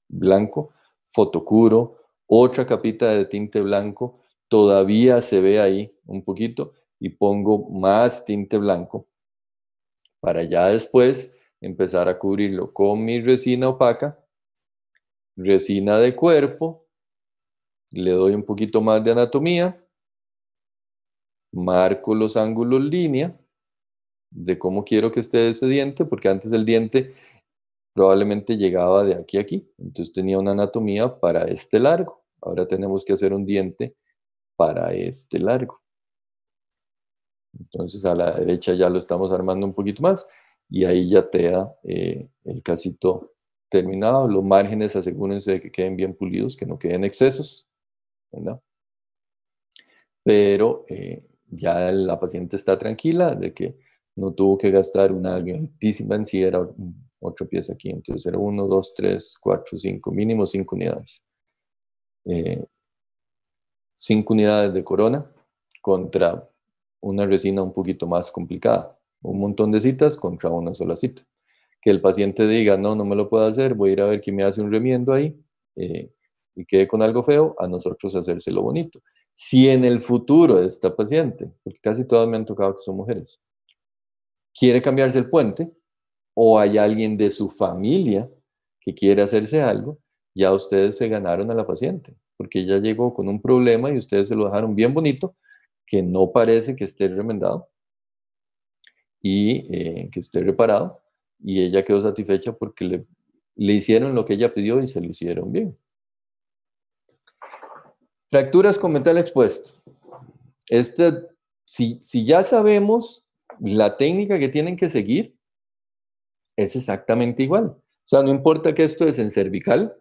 blanco, fotocuro, otra capita de tinte blanco, todavía se ve ahí un poquito y pongo más tinte blanco para ya después empezar a cubrirlo con mi resina opaca, resina de cuerpo, le doy un poquito más de anatomía, marco los ángulos línea de cómo quiero que esté ese diente, porque antes el diente probablemente llegaba de aquí a aquí, entonces tenía una anatomía para este largo. Ahora tenemos que hacer un diente para este largo. Entonces a la derecha ya lo estamos armando un poquito más y ahí ya te da eh, el casito terminado. Los márgenes asegúrense de que queden bien pulidos, que no queden excesos, Pero eh, ya la paciente está tranquila de que no tuvo que gastar una altísima en era otro pies aquí. Entonces era 1, 2, 3, 4, 5, mínimo 5 unidades. Eh, Cinco unidades de corona contra una resina un poquito más complicada. Un montón de citas contra una sola cita. Que el paciente diga, no, no me lo puedo hacer, voy a ir a ver quién me hace un remiendo ahí eh, y quede con algo feo, a nosotros lo bonito. Si en el futuro esta paciente, porque casi todas me han tocado que son mujeres, quiere cambiarse el puente o hay alguien de su familia que quiere hacerse algo, ya ustedes se ganaron a la paciente porque ella llegó con un problema y ustedes se lo dejaron bien bonito, que no parece que esté remendado y eh, que esté reparado, y ella quedó satisfecha porque le, le hicieron lo que ella pidió y se lo hicieron bien. Fracturas con metal expuesto. Este, si, si ya sabemos la técnica que tienen que seguir, es exactamente igual. O sea, no importa que esto es en cervical,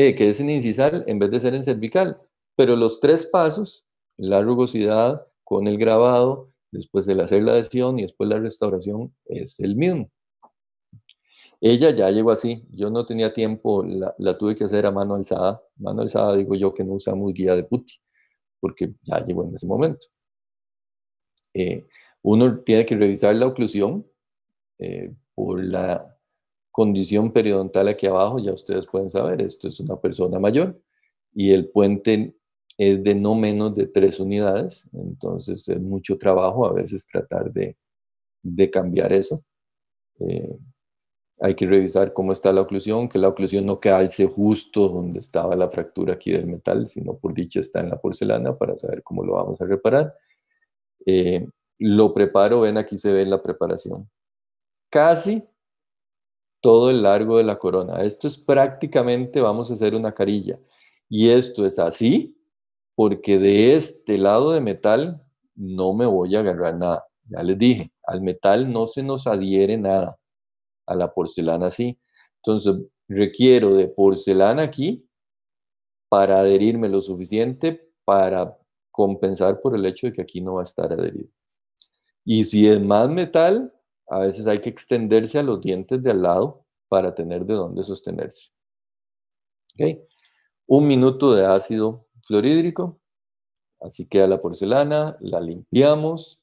eh, que es en incisal en vez de ser en cervical. Pero los tres pasos, la rugosidad con el grabado, después de hacer la adhesión y después la restauración, es el mismo. Ella ya llegó así, yo no tenía tiempo, la, tuve que hacer a mano alzada. Mano alzada digo yo que no usamos guía de puti, porque ya llegó en ese momento. Eh, uno tiene que revisar la oclusión eh, por la condición periodontal aquí abajo, ya ustedes pueden saber, esto es una persona mayor y el puente es de no menos de tres unidades, entonces es mucho trabajo a veces tratar de, de cambiar eso. Eh, hay que revisar cómo está la oclusión, que la oclusión no calce justo donde estaba la fractura aquí del metal, sino por dicha está en la porcelana para saber cómo lo vamos a reparar. Eh, lo preparo, ven aquí se ve la preparación. Casi todo el largo de la corona. Esto es prácticamente, vamos a hacer una carilla. Y esto es así porque de este lado de metal no me voy a agarrar nada. Ya les dije, al metal no se nos adhiere nada, a la porcelana sí. Entonces requiero de porcelana aquí para adherirme lo suficiente para compensar por el hecho de que aquí no va a estar adherido. Y si es más metal, a veces hay que extenderse a los dientes de al lado para tener de dónde sostenerse. ¿Okay? Un minuto de ácido fluorhídrico. Así queda la porcelana, la limpiamos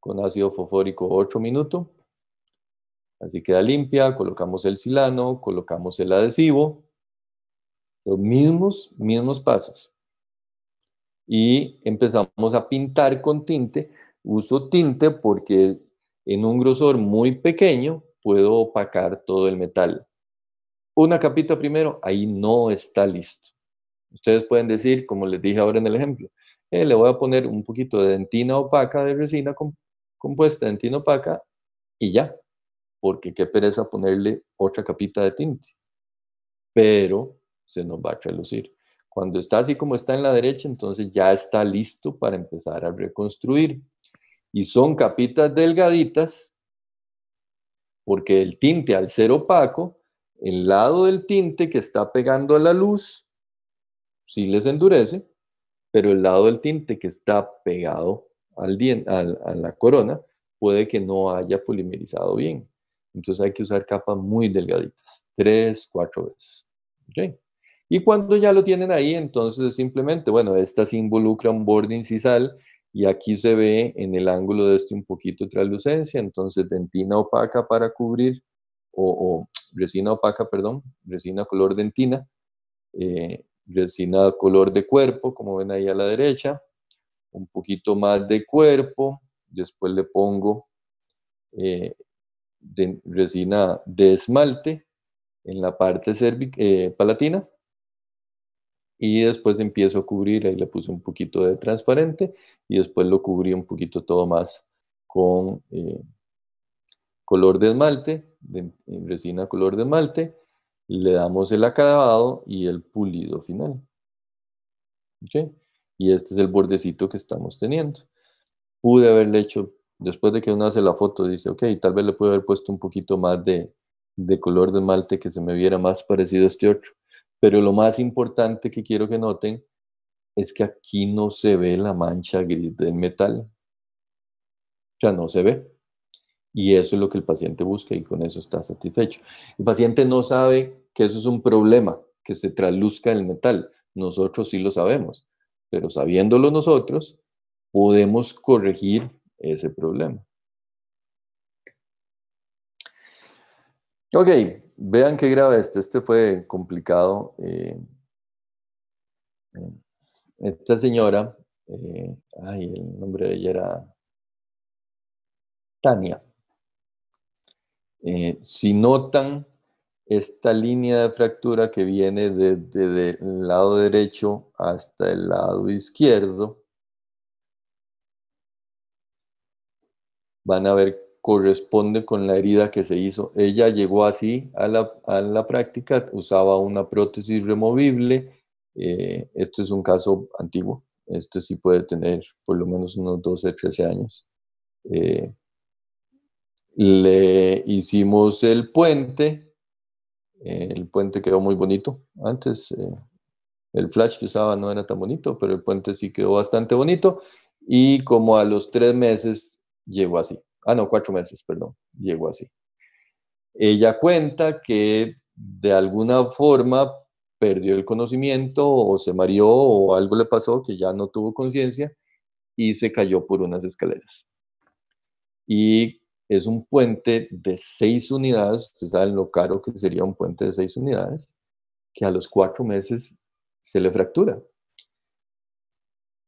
con ácido fosfórico 8 minutos. Así queda limpia, colocamos el silano, colocamos el adhesivo. Los mismos, mismos pasos. Y empezamos a pintar con tinte. Uso tinte porque en un grosor muy pequeño puedo opacar todo el metal. Una capita primero, ahí no está listo. Ustedes pueden decir, como les dije ahora en el ejemplo, eh, le voy a poner un poquito de dentina opaca, de resina compuesta, dentina opaca, y ya. Porque qué pereza ponerle otra capita de tinte. Pero se nos va a relucir. Cuando está así como está en la derecha, entonces ya está listo para empezar a reconstruir y son capitas delgaditas, porque el tinte al ser opaco, el lado del tinte que está pegando a la luz, sí les endurece, pero el lado del tinte que está pegado al a la corona puede que no haya polimerizado bien. Entonces hay que usar capas muy delgaditas, tres, cuatro veces. Y cuando ya lo tienen ahí, entonces simplemente, bueno, esta se involucra un borde incisal y aquí se ve en el ángulo de este un poquito de translucencia, entonces dentina opaca para cubrir, o, resina opaca, perdón, resina color dentina, eh, resina color de cuerpo, como ven ahí a la derecha, un poquito más de cuerpo, después le pongo eh, de, resina de esmalte en la parte eh, palatina y después empiezo a cubrir, ahí le puse un poquito de transparente y después lo cubrí un poquito todo más con eh, color de esmalte, de, eh, resina color de esmalte, le damos el acabado y el pulido final. Y este es el bordecito que estamos teniendo. Pude haberle hecho, después de que uno hace la foto, dice, ok, tal vez le pude haber puesto un poquito más de, de color de esmalte que se me viera más parecido a este otro pero lo más importante que quiero que noten es que aquí no se ve la mancha gris del metal. O sea, no se ve. Y eso es lo que el paciente busca y con eso está satisfecho. El paciente no sabe que eso es un problema, que se trasluzca el metal. Nosotros sí lo sabemos, pero sabiéndolo nosotros, podemos corregir ese problema. Ok, vean qué grave este. Este fue complicado. Eh, eh, esta señora, eh, ay, el nombre de ella era Tania. si notan esta línea de fractura que viene desde el lado derecho hasta el lado izquierdo, van a ver corresponde con la herida que se hizo. Ella llegó así a la, práctica, usaba una prótesis removible. este esto es un caso antiguo, este sí puede tener por lo menos unos 12, 13 años. Eh, le hicimos el puente, eh, el puente quedó muy bonito. Antes el flash que usaba no era tan bonito, pero el puente sí quedó bastante bonito y como a los tres meses llegó así ah, no, cuatro meses, perdón, llegó así. Ella cuenta que de alguna forma perdió el conocimiento o se mareó o algo le pasó que ya no tuvo conciencia y se cayó por unas escaleras. Y es un puente de seis unidades, ustedes saben lo caro que sería un puente de seis unidades, que a los cuatro meses se le fractura.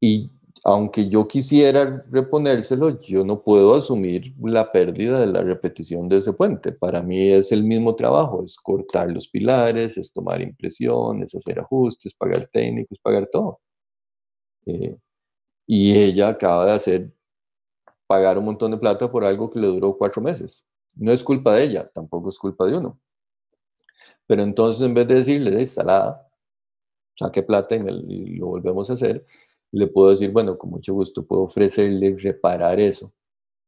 Y aunque yo quisiera reponérselo, yo no puedo asumir la pérdida de la repetición de ese puente. Para mí es el mismo trabajo, es cortar los pilares, es tomar impresiones, hacer ajustes, pagar técnicos, pagar todo. Eh, y ella acaba de hacer pagar un montón de plata por algo que le duró cuatro meses. No es culpa de ella, tampoco es culpa de uno. Pero entonces en vez de decirle, salada, saque plata y lo volvemos a hacer, le puedo decir, bueno, con mucho gusto puedo ofrecerle reparar eso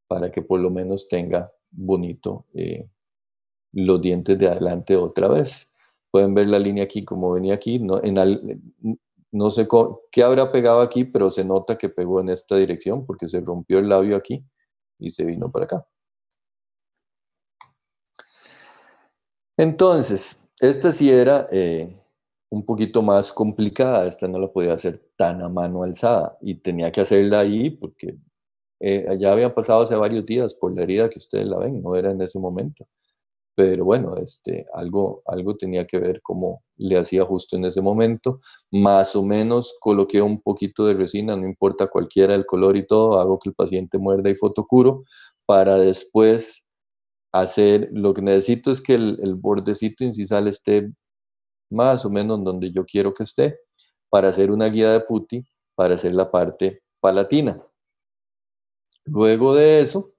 para que por lo menos tenga bonito eh, los dientes de adelante otra vez. Pueden ver la línea aquí como venía aquí. No, en no sé qué habrá pegado aquí, pero se nota que pegó en esta dirección porque se rompió el labio aquí y se vino para acá. Entonces, esta sí era eh, un poquito más complicada, esta no la podía hacer tan a mano alzada y tenía que hacerla ahí porque eh, ya habían pasado hace varios días por la herida que ustedes la ven, no era en ese momento. Pero bueno, este, algo, algo tenía que ver cómo le hacía justo en ese momento. Más o menos coloqué un poquito de resina, no importa cualquiera el color y todo, hago que el paciente muerda y fotocuro para después hacer, lo que necesito es que el, el bordecito incisal esté más o menos donde yo quiero que esté, para hacer una guía de putti, para hacer la parte palatina. Luego de eso,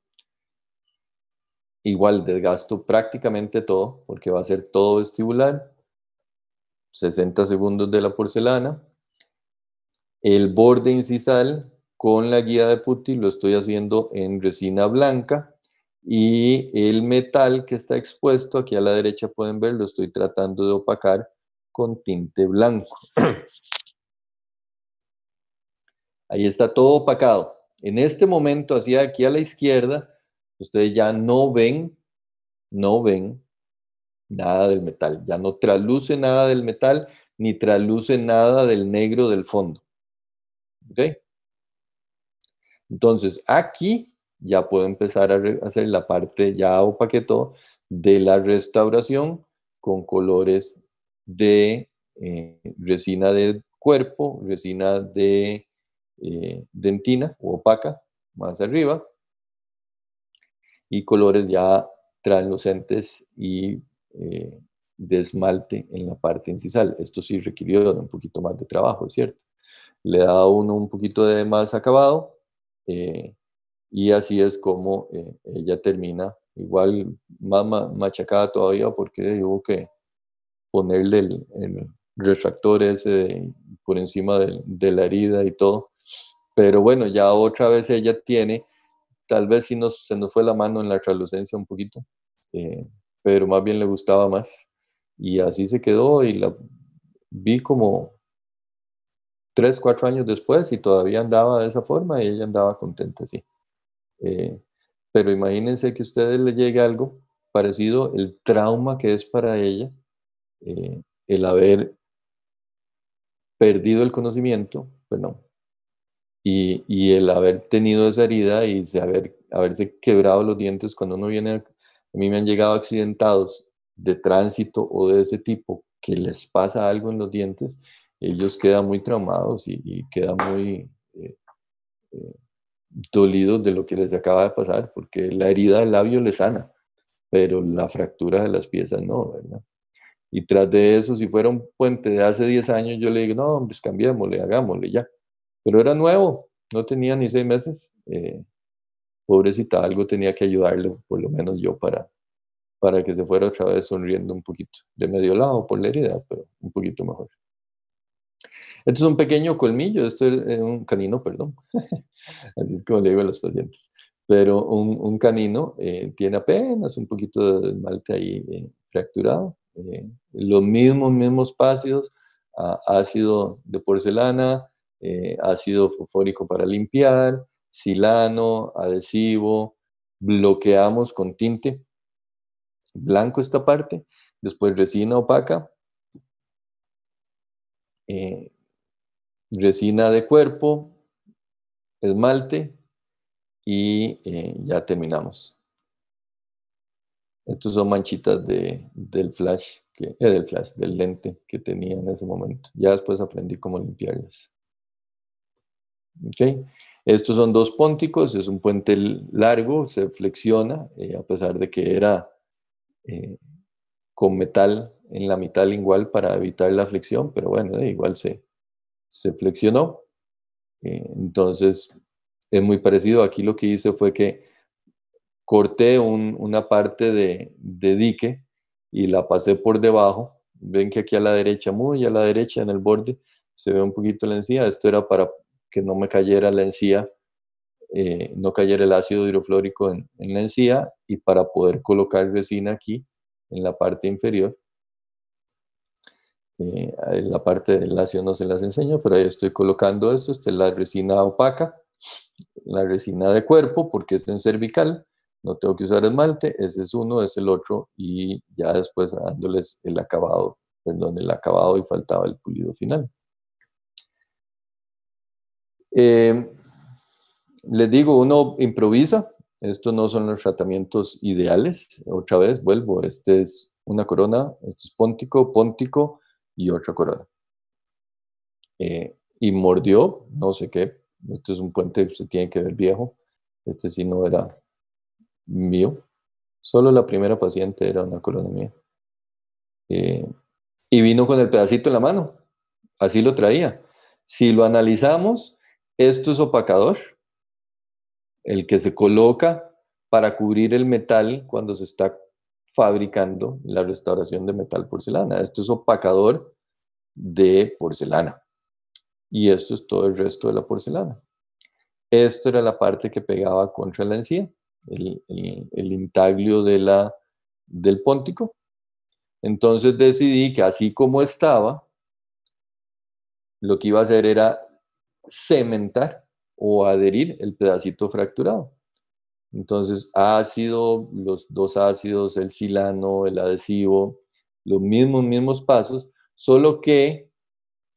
igual desgasto prácticamente todo, porque va a ser todo vestibular, 60 segundos de la porcelana, el borde incisal con la guía de putti lo estoy haciendo en resina blanca y el metal que está expuesto, aquí a la derecha pueden ver, lo estoy tratando de opacar con tinte blanco. [clears throat] Ahí está todo opacado. En este momento, hacia aquí a la izquierda, ustedes ya no ven, no ven nada del metal. Ya no trasluce nada del metal, ni trasluce nada del negro del fondo. ¿Ok? Entonces, aquí ya puedo empezar a hacer la parte ya opaquetó de la restauración con colores de eh, resina de cuerpo, resina de eh, dentina o opaca más arriba y colores ya translucentes y eh, de esmalte en la parte incisal. Esto sí requirió un poquito más de trabajo, cierto. Le da a uno un poquito de más acabado y así es como ella termina igual más machacada todavía porque digo que ponerle el, retractor ese por encima de, la herida y todo. Pero bueno, ya otra vez ella tiene, tal vez si no se nos fue la mano en la translucencia un poquito, eh, pero más bien le gustaba más. Y así se quedó y la vi como tres, cuatro años después y todavía andaba de esa forma y ella andaba contenta así. Eh, pero imagínense que a ustedes le llegue algo parecido, el trauma que es para ella, eh, el haber perdido el conocimiento, bueno, y, y, el haber tenido esa herida y se haberse quebrado los dientes cuando uno viene, a, mí me han llegado accidentados de tránsito o de ese tipo que les pasa algo en los dientes, ellos quedan muy traumados y, quedan muy eh, eh, dolidos de lo que les acaba de pasar, porque la herida del labio les sana, pero la fractura de las piezas no, ¿verdad? Y tras de eso, si fuera un puente de hace 10 años, yo le digo, no, pues cambiémosle, hagámosle ya. Pero era nuevo, no tenía ni seis meses. Eh, pobrecita, algo tenía que ayudarle, por lo menos yo, para, para que se fuera otra vez sonriendo un poquito. De medio lado por la herida, pero un poquito mejor. Esto es un pequeño colmillo, esto es eh, un canino, perdón. [laughs] Así es como le digo a los pacientes. Pero un, un canino eh, tiene apenas un poquito de malte ahí fracturado eh, los mismos, mismos espacios, ácido de porcelana, ácido eh, fosfórico para limpiar, silano, adhesivo, bloqueamos con tinte blanco esta parte, después resina opaca, eh, resina de cuerpo, esmalte y ya terminamos. Estos son manchitas del flash, que, eh, del flash, del lente que tenía en ese momento. Ya después aprendí cómo limpiarlas. ¿Okay? Estos son dos pónticos, es un puente largo, se flexiona, eh, a pesar de que era eh, con metal en la mitad lingual para evitar la flexión, pero bueno, igual se, se flexionó. entonces, es muy parecido. Aquí lo que hice fue que corté una parte de, de, dique y la pasé por debajo. Ven que aquí a la derecha, muy a la derecha en el borde, se ve un poquito la encía. Esto era para que no me cayera la encía, eh, no cayera el ácido hidroflórico en, la encía y para poder colocar resina aquí en la parte inferior. Eh, la parte del ácido no se las enseño, pero ahí estoy colocando esto. Esta es la resina opaca, la resina de cuerpo, porque es en cervical no tengo que usar esmalte, ese es uno, ese es el otro, y ya después dándoles el acabado, perdón, el acabado y faltaba el pulido final. Em, les digo, uno improvisa, estos no son los tratamientos ideales, otra vez vuelvo, este es una corona, este es póntico, póntico y otra corona. Eh, y mordió, no sé qué, este es un puente, se tiene que ver viejo, este sí no era vio, solo la primera paciente era una colonomía. Eh, y vino con el pedacito en la mano, así lo traía. Si lo analizamos, esto es opacador, el que se coloca para cubrir el metal cuando se está fabricando la restauración de metal porcelana. Esto es opacador de porcelana. Y esto es todo el resto de la porcelana. Esto era la parte que pegaba contra la encía el, intaglio de la, del póntico. Entonces decidí que así como estaba, lo que iba a hacer era cementar o adherir el pedacito fracturado. Entonces, ácido, los dos ácidos, el silano, el adhesivo, los mismos, mismos pasos, solo que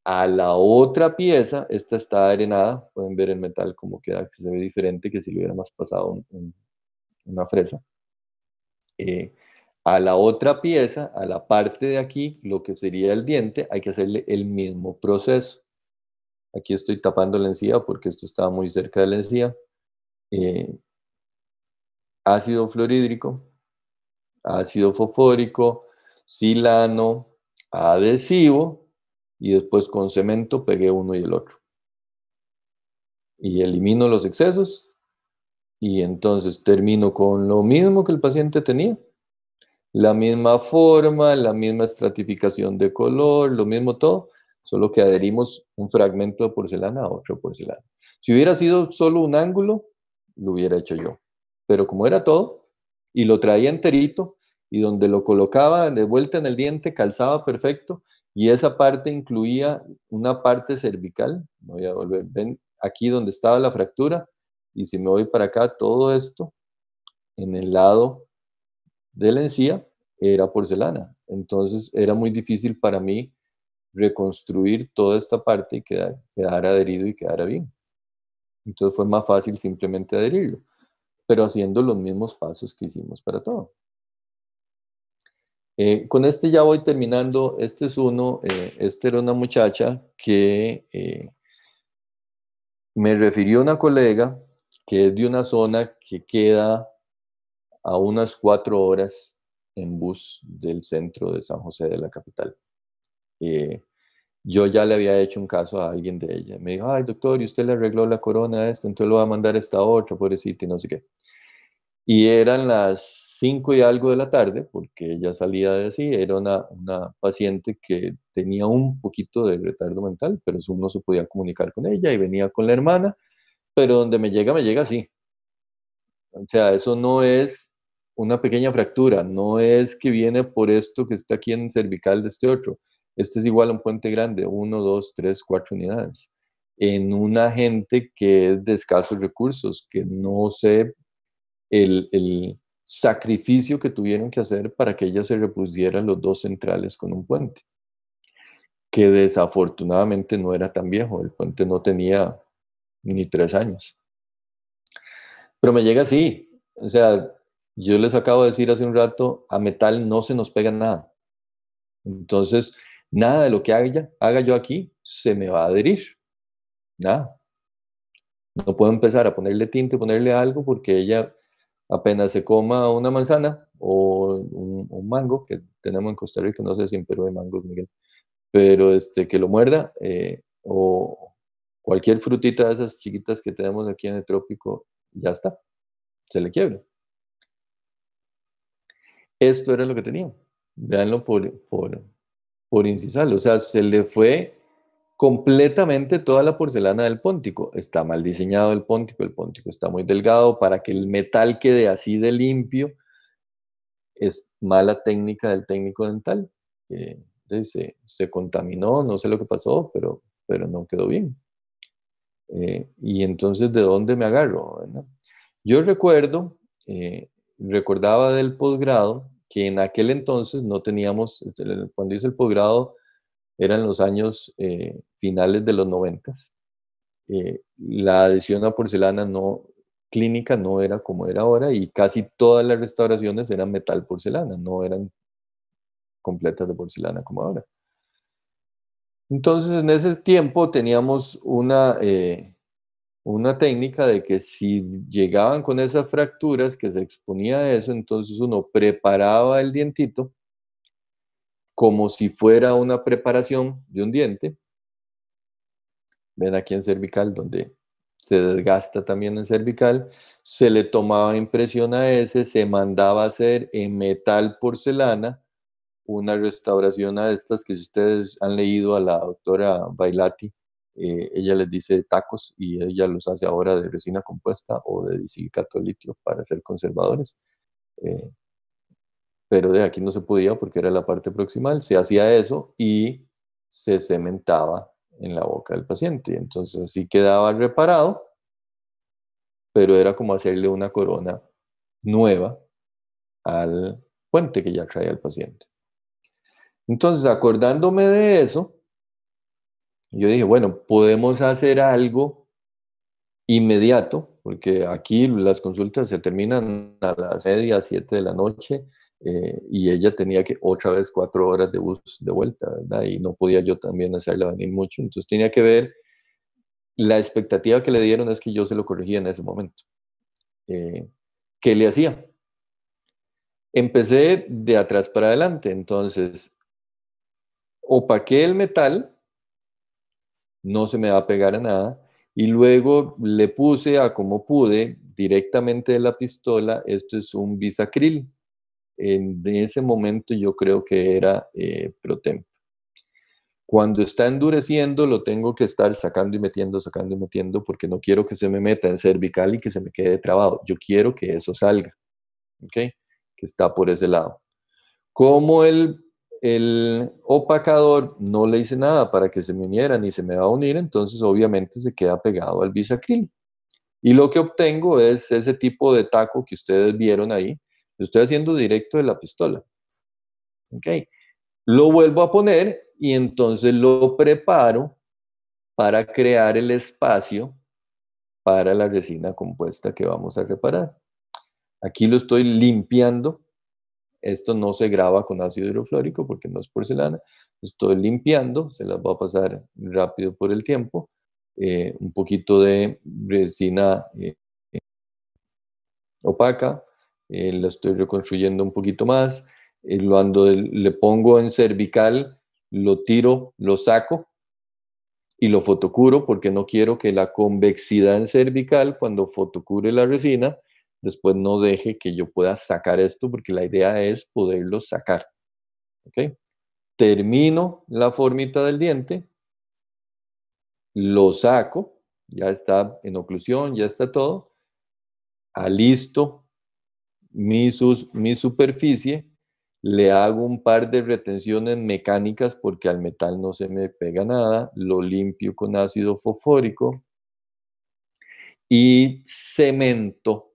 a la otra pieza, esta está arenada, pueden ver el metal como queda, que se ve diferente que si le más pasado un, una fresa. Eh, a la otra pieza, a la parte de aquí, lo que sería el diente, hay que hacerle el mismo proceso. Aquí estoy tapando la encía porque esto estaba muy cerca de la encía. Eh, ácido fluorhídrico, ácido fosfórico, silano, adhesivo y después con cemento pegué uno y el otro. Y elimino los excesos y entonces termino con lo mismo que el paciente tenía. La misma forma, la misma estratificación de color, lo mismo todo, solo que adherimos un fragmento de porcelana a otro porcelana. Si hubiera sido solo un ángulo, lo hubiera hecho yo. Pero como era todo, y lo traía enterito, y donde lo colocaba de vuelta en el diente, calzaba perfecto, y esa parte incluía una parte cervical, voy a volver, ven, aquí donde estaba la fractura, y si me voy para acá, todo esto en el lado de la encía era porcelana. Entonces era muy difícil para mí reconstruir toda esta parte y quedar, quedar adherido y quedara bien. Entonces fue más fácil simplemente adherirlo, pero haciendo los mismos pasos que hicimos para todo. Eh, con este ya voy terminando. Este es uno, eh, esta era una muchacha que eh, me refirió una colega que es de una zona que queda a unas cuatro horas en bus del centro de San José de la capital. Eh, yo ya le había hecho un caso a alguien de ella. Me dijo, ay doctor, y usted le arregló la corona a esto, entonces lo va a mandar a esta otra, pobrecita, y no sé qué. Y eran las cinco y algo de la tarde, porque ella salía de así, era una, paciente que tenía un poquito de retardo mental, pero eso se podía comunicar con ella y venía con la hermana pero donde me llega, me llega así. O sea, eso no es una pequeña fractura, no es que viene por esto que está aquí en cervical de este otro. Este es igual a un puente grande, Uno, dos, tres, cuatro unidades. En una gente que es de escasos recursos, que no sé el, el sacrificio que tuvieron que hacer para que ella se repusiera los dos centrales con un puente, que desafortunadamente no era tan viejo, el puente no tenía ni tres años. Pero me llega así, o sea, yo les acabo de decir hace un rato, a metal no se nos pega nada. Entonces, nada de lo que haga, haga yo aquí se me va a adherir. Nada. No puedo empezar a ponerle tinte, ponerle algo, porque ella apenas se coma una manzana o un, mango, que tenemos en Costa Rica, no sé si en Perú hay mangos, Miguel, pero este, que lo muerda eh, o, Cualquier frutita de esas chiquitas que tenemos aquí en el trópico, ya está, se le quiebra. Esto era lo que tenía. Veanlo por, por, por incisal. O sea, se le fue completamente toda la porcelana del póntico. Está mal diseñado el póntico, el póntico está muy delgado para que el metal quede así de limpio. Es mala técnica del técnico dental. Eh, se, se, contaminó, no sé lo que pasó, pero, pero no quedó bien. Eh, y entonces, ¿de dónde me agarro? Yo recuerdo, eh, recordaba del posgrado, que en aquel entonces no teníamos, cuando hice el posgrado, eran los años eh, finales de los noventas. la adhesión a porcelana no, clínica no era como era ahora y casi todas las restauraciones eran metal porcelana, no eran completas de porcelana como ahora. Entonces, en ese tiempo teníamos eh, una, técnica de que si llegaban con esas fracturas, que se exponía a eso, entonces uno preparaba el dientito como si fuera una preparación de un diente. Ven aquí en cervical, donde se desgasta también el cervical. Se le tomaba impresión a ese, se mandaba a hacer en metal porcelana una restauración a estas que si ustedes han leído a la doctora Bailati, eh, ella les dice tacos y ella los hace ahora de resina compuesta o de disilicato de litio para ser conservadores. Eh, pero de aquí no se podía porque era la parte proximal. Se hacía eso y se cementaba en la boca del paciente. Entonces así quedaba reparado, pero era como hacerle una corona nueva al puente que ya traía el paciente. Entonces, acordándome de eso, yo dije, bueno, podemos hacer algo inmediato, porque aquí las consultas se terminan a las media, siete de la noche, eh, y ella tenía que otra vez cuatro horas de bus de vuelta, ¿verdad? Y no podía yo también hacerla venir mucho, entonces tenía que ver, la expectativa que le dieron es que yo se lo corregía en ese momento. Eh, ¿Qué le hacía? Empecé de atrás para adelante, entonces opaqué el metal, no se me va a pegar a nada, y luego le puse a como pude directamente de la pistola, esto es un bisacril. En ese momento yo creo que era eh, Cuando está endureciendo lo tengo que estar sacando y metiendo, sacando y metiendo, porque no quiero que se me meta en cervical y que se me quede trabado. Yo quiero que eso salga, ¿ok? Que está por ese lado. Como el el opacador no le hice nada para que se me uniera ni se me va a unir, entonces obviamente se queda pegado al bisacril. Y lo que obtengo es ese tipo de taco que ustedes vieron ahí, lo estoy haciendo directo de la pistola. Okay. Lo vuelvo a poner y entonces lo preparo para crear el espacio para la resina compuesta que vamos a reparar. Aquí lo estoy limpiando esto no se graba con ácido hidroflórico porque no es porcelana. Estoy limpiando, se las va a pasar rápido por el tiempo. Eh, un poquito de resina eh, opaca, eh, la estoy reconstruyendo un poquito más. lo ando, le pongo en cervical, lo tiro, lo saco, y lo fotocuro porque no quiero que la convexidad en cervical, cuando fotocure la resina, después no deje que yo pueda sacar esto, porque la idea es poderlo sacar. Termino la formita del diente, lo saco, ya está en oclusión, ya está todo, alisto mi superficie, le hago un par de retenciones mecánicas porque al metal no se me pega nada, lo limpio con ácido fosfórico y cemento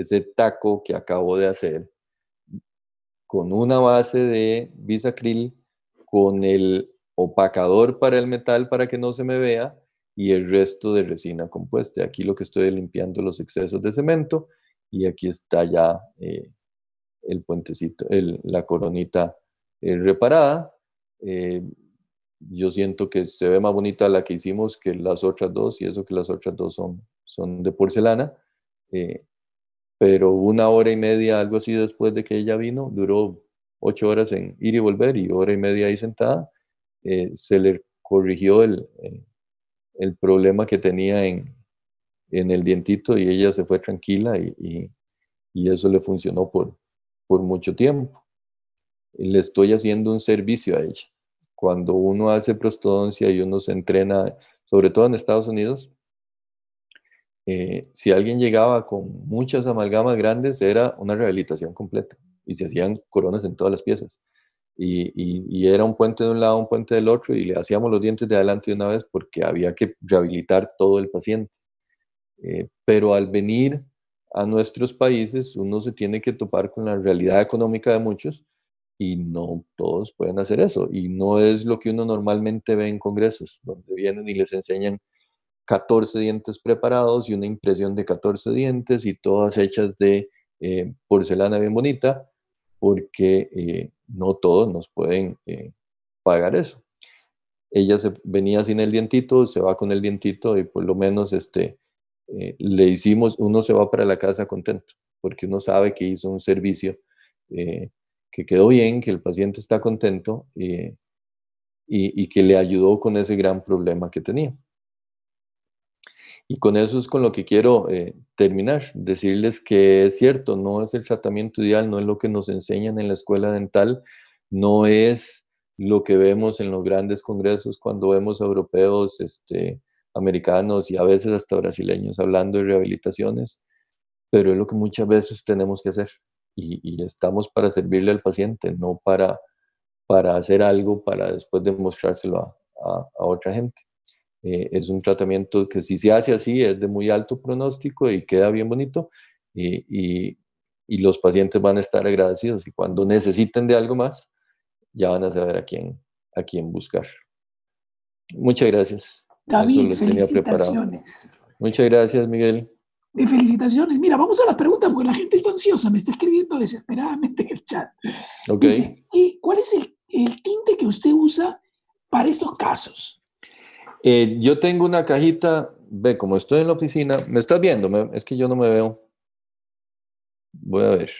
ese taco que acabo de hacer con una base de bisacril, con el opacador para el metal para que no se me vea y el resto de resina compuesta. Aquí lo que estoy limpiando los excesos de cemento y aquí está ya eh, el puentecito, la coronita eh, reparada. Eh, yo siento que se ve más bonita la que hicimos que las otras dos y eso que las otras dos son, son de porcelana pero una hora y media, algo así después de que ella vino, duró ocho horas en ir y volver y hora y media ahí sentada, eh, se le corrigió el, eh, problema que tenía en, el dientito y ella se fue tranquila y, eso le funcionó por, por mucho tiempo. Le estoy haciendo un servicio a ella. Cuando uno hace prostodoncia y uno se entrena, sobre todo en Estados Unidos, eh, si alguien llegaba con muchas amalgamas grandes, era una rehabilitación completa y se hacían coronas en todas las piezas. Y, era un puente de un lado, un puente del otro, y le hacíamos los dientes de adelante de una vez porque había que rehabilitar todo el paciente. Eh, pero al venir a nuestros países, uno se tiene que topar con la realidad económica de muchos y no todos pueden hacer eso. Y no es lo que uno normalmente ve en congresos, donde vienen y les enseñan 14 dientes preparados y una impresión de 14 dientes y todas hechas de eh, porcelana bien bonita, porque eh, no todos nos pueden eh, pagar eso. Ella se venía sin el dientito, se va con el dientito y por lo menos este, le hicimos, uno se va para la casa contento, porque uno sabe que hizo un servicio, que quedó bien, que el paciente está contento y que le ayudó con ese gran problema que tenía. Y con eso es con lo que quiero eh, terminar, decirles que es cierto, no es el tratamiento ideal, no es lo que nos enseñan en la escuela dental, no es lo que vemos en los grandes congresos cuando vemos europeos, este, americanos y a veces hasta brasileños hablando de rehabilitaciones, pero es lo que muchas veces tenemos que hacer y, estamos para servirle al paciente, no para, para hacer algo para después demostrárselo a otra gente. Eh, es un tratamiento que si se hace así es de muy alto pronóstico y queda bien bonito y, los pacientes van a estar agradecidos y cuando necesiten de algo más ya van a saber a quién, a buscar. Muchas gracias. David, felicitaciones. Muchas gracias, Miguel. De felicitaciones. Mira, vamos a las preguntas porque la gente está ansiosa, me está escribiendo desesperadamente en el chat. Okay. ¿cuál es el tinte que usted usa para estos casos? Eh, yo tengo una cajita, ve, como estoy en la oficina, ¿me estás viendo? es que yo no me veo. Voy a ver.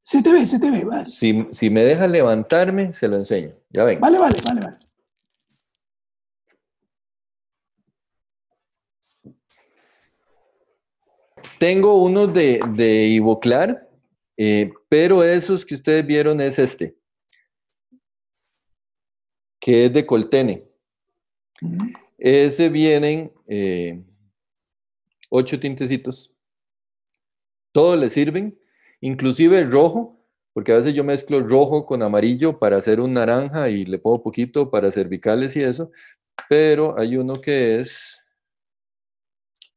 Se te ve, se te ve, Si, si me dejas levantarme, se lo enseño. Ya ven. Vale, vale, vale, vale. Tengo uno de, de Ivoclar, eh, pero esos que ustedes vieron es este, que es de Coltene. Ese vienen eh, ocho tintecitos. Todos le sirven, inclusive el rojo, porque a veces yo mezclo rojo con amarillo para hacer un naranja y le pongo poquito para cervicales y eso, pero hay uno que es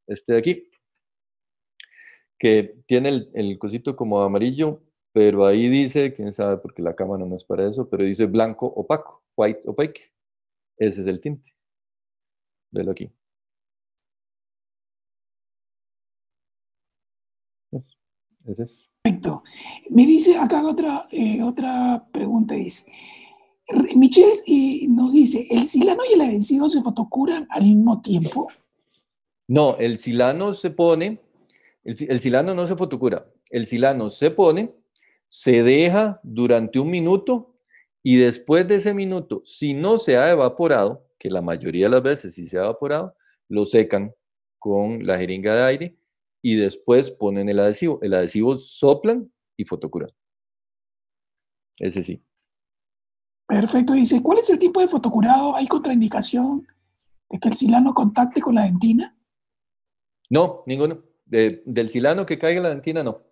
este de aquí, que tiene el, cosito como amarillo, pero ahí dice, quién sabe, porque la cámara no es para eso, pero dice blanco opaco, white opaque. Ese es el tinte aquí. Perfecto. Me dice acá otra, eh, otra pregunta, dice. Michelle eh, nos dice, ¿el silano y el adhesivo se fotocuran al mismo tiempo? No, el silano se pone, el, el silano no se fotocura, el silano se pone, se deja durante un minuto y después de ese minuto, si no se ha evaporado, que la mayoría de las veces si se ha evaporado, lo secan con la jeringa de aire y después ponen el adhesivo. El adhesivo soplan y fotocuran. Ese sí. Perfecto. Dice, ¿cuál es el tipo de fotocurado? ¿Hay contraindicación de que el silano contacte con la dentina? No, ninguno. del silano que caiga la dentina, no.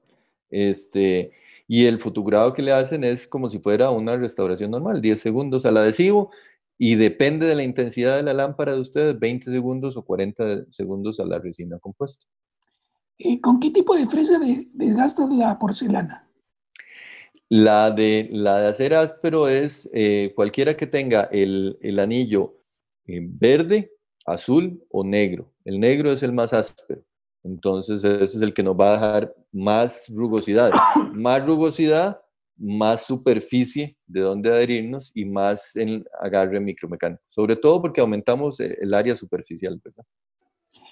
Este, y el fotocurado que le hacen es como si fuera una restauración normal, 10 segundos al adhesivo y depende de la intensidad de la lámpara de ustedes, 20 segundos o 40 segundos a la resina compuesta. ¿Y eh, ¿Con qué tipo de fresa desgastas la porcelana? La de, la de hacer áspero es eh, cualquiera que tenga el, anillo eh, verde, azul o negro. El negro es el más áspero. Entonces ese es el que nos va a dejar más rugosidad. Más rugosidad más superficie de donde adherirnos y más en agarre micromecánico, sobre todo porque aumentamos eh, el área superficial, ¿verdad?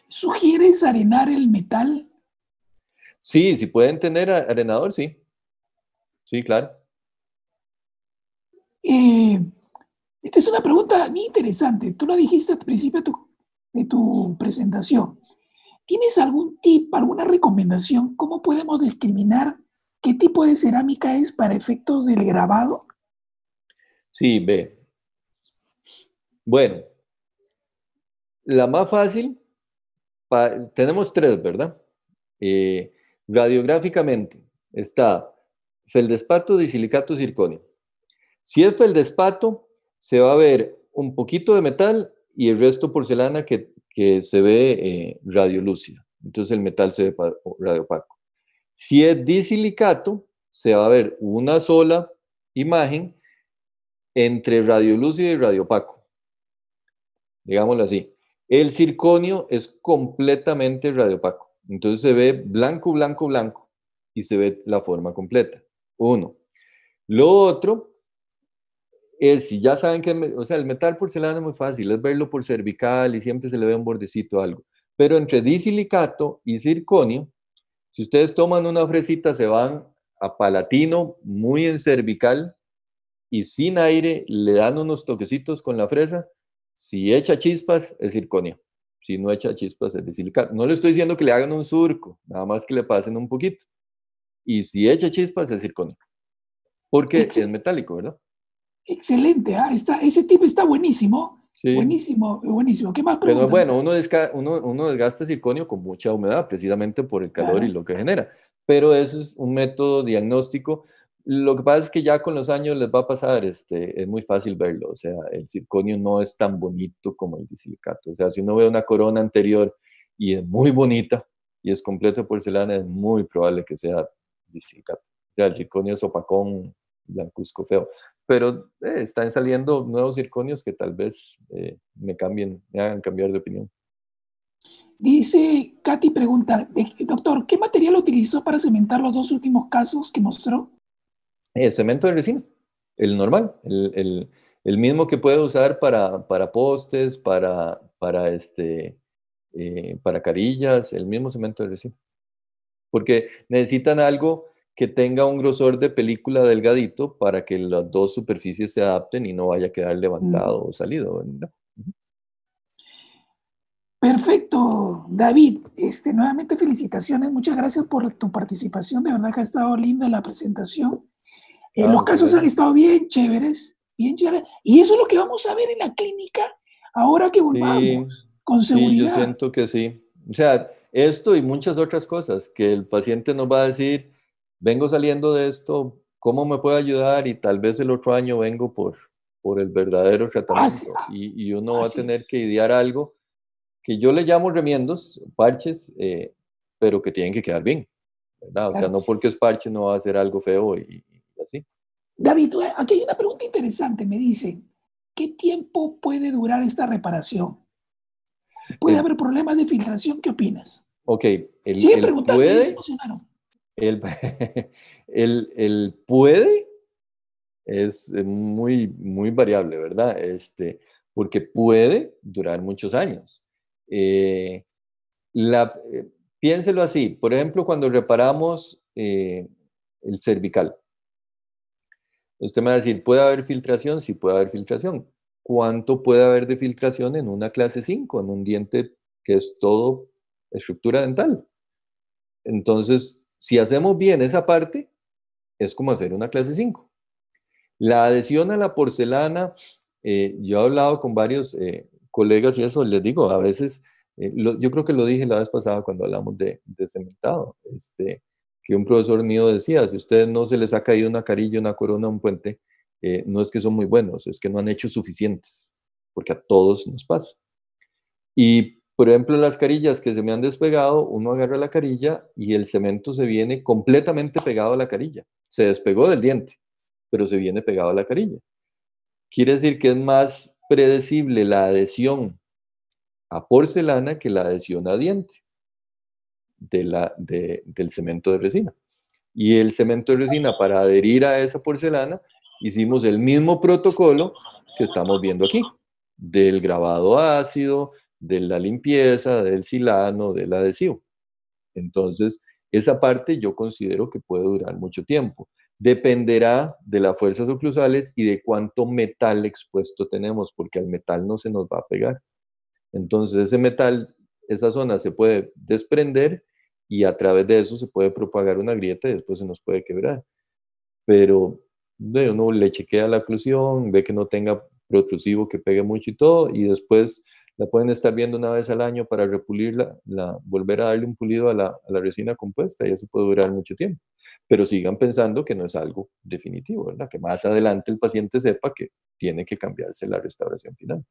¿Sugieres arenar el metal? Sí, si pueden tener arenador, sí. Sí, claro. Eh, esta es una pregunta muy interesante. Tú lo dijiste al principio de tu, de tu presentación. ¿Tienes algún tip, alguna recomendación? ¿Cómo podemos discriminar ¿Qué tipo de cerámica es para efectos del grabado? Sí, ve. Bueno, la más fácil, tenemos tres, ¿verdad? Eh, radiográficamente está feldespato de silicato circonio. Si es feldespato, se va a ver un poquito de metal y el resto porcelana que, se ve eh, radiolúcida. Entonces el metal se ve radiopaco. Si es disilicato, se va a ver una sola imagen entre radiolúcido y radiopaco. Digámoslo así. El circonio es completamente radiopaco. Entonces se ve blanco, blanco, blanco y se ve la forma completa. Uno. Lo otro es, si ya saben que, o sea, el metal porcelana es muy fácil, es verlo por cervical y siempre se le ve un bordecito o algo. Pero entre disilicato y circonio si ustedes toman una fresita, se van a palatino, muy en cervical, y sin aire, le dan unos toquecitos con la fresa. Si echa chispas, es circonia. Si no echa chispas, es de silicato. No le estoy diciendo que le hagan un surco, nada más que le pasen un poquito. Y si echa chispas, es circonia. Porque es metálico, ¿verdad? Excelente. ¿ah? Está, ese tipo está buenísimo. Buenísimo, buenísimo. ¿Qué más Pero bueno, uno, uno, el desgasta circonio con mucha humedad, precisamente por el calor y lo que genera. Pero eso es un método diagnóstico. Lo que pasa es que ya con los años les va a pasar, este, es muy fácil verlo. O sea, el circonio no es tan bonito como el disilicato. O sea, si uno ve una corona anterior y es muy bonita y es completa de porcelana, es muy probable que sea disilicato. O sea, el circonio es opacón, blancuzco feo pero eh, están saliendo nuevos circonios que tal vez eh, me cambien, me hagan cambiar de opinión. Dice, Katy pregunta, doctor, ¿qué material utilizó para cementar los dos últimos casos que mostró? El eh, cemento de resina, el normal, el, el, el mismo que puede usar para, para postes, para, para, este, para carillas, el mismo cemento de resina. Porque necesitan algo que tenga un grosor de película delgadito para que las dos superficies se adapten y no vaya a quedar levantado o salido. Perfecto, David. Este, nuevamente felicitaciones, muchas gracias por tu participación. De verdad que ha estado linda la presentación. Eh, los casos han estado bien chéveres, bien Y eso es lo que vamos a ver en la clínica ahora que volvamos, con seguridad. Sí, yo siento que sí. O sea, esto y muchas otras cosas que el paciente nos va a decir, vengo saliendo de esto, ¿cómo me puede ayudar? Y tal vez el otro año vengo por, por el verdadero tratamiento. Y, y uno va a tener que idear algo que yo le llamo remiendos, parches, eh, pero que tienen que quedar bien. O sea, no porque es parche no va a ser algo feo y, así. David, eh, aquí hay una pregunta interesante. Me dice, ¿qué tiempo puede durar esta reparación? ¿Puede eh, haber problemas de filtración? ¿Qué opinas? Ok. El, preguntando, se emocionaron. [laughs] El puede, es eh, muy, muy variable, ¿verdad? Este, porque puede durar muchos años. Eh, la, eh, piénselo así, por ejemplo, cuando reparamos el cervical, usted me va a decir, ¿puede haber filtración? Sí, puede haber filtración. ¿Cuánto puede haber de filtración en una clase 5, en un diente que es todo estructura dental? Entonces, si hacemos bien esa parte, es como hacer una clase 5. La adhesión a la porcelana, eh, yo he hablado con varios eh, colegas y eso les digo, a veces, eh, yo creo que lo dije la vez pasada cuando hablamos de, de cementado, este, que un profesor mío decía, si a ustedes no se les ha caído una carilla, una corona, un puente, no es que son muy buenos, es que no han hecho suficientes, porque a todos nos pasa. Y por ejemplo, las carillas que se me han despegado, uno agarra la carilla y el cemento se viene completamente pegado a la carilla. Se despegó del diente, pero se viene pegado a la carilla. Quiere decir que es más predecible la adhesión a porcelana que la adhesión a diente del cemento de resina. Y el cemento de resina, para adherir a esa porcelana, hicimos el mismo protocolo que estamos viendo aquí, del grabado ácido, de la limpieza, del silano, del adhesivo. Entonces, esa parte yo considero que puede durar mucho tiempo. Dependerá de las fuerzas oclusales y de cuánto metal expuesto tenemos, porque al metal no se nos va a pegar. Entonces, ese metal, esa zona se puede desprender y a través de eso se puede propagar una grieta y después se nos puede quebrar. Pero uno le chequea la oclusión, ve que no tenga protrusivo que pegue mucho y todo, y después la pueden estar viendo una vez al año para repulirla, la, volver a darle un pulido a la, resina compuesta y eso puede durar mucho tiempo. Pero sigan pensando que no es algo definitivo, ¿verdad? que más adelante el paciente sepa que tiene que cambiarse la restauración final.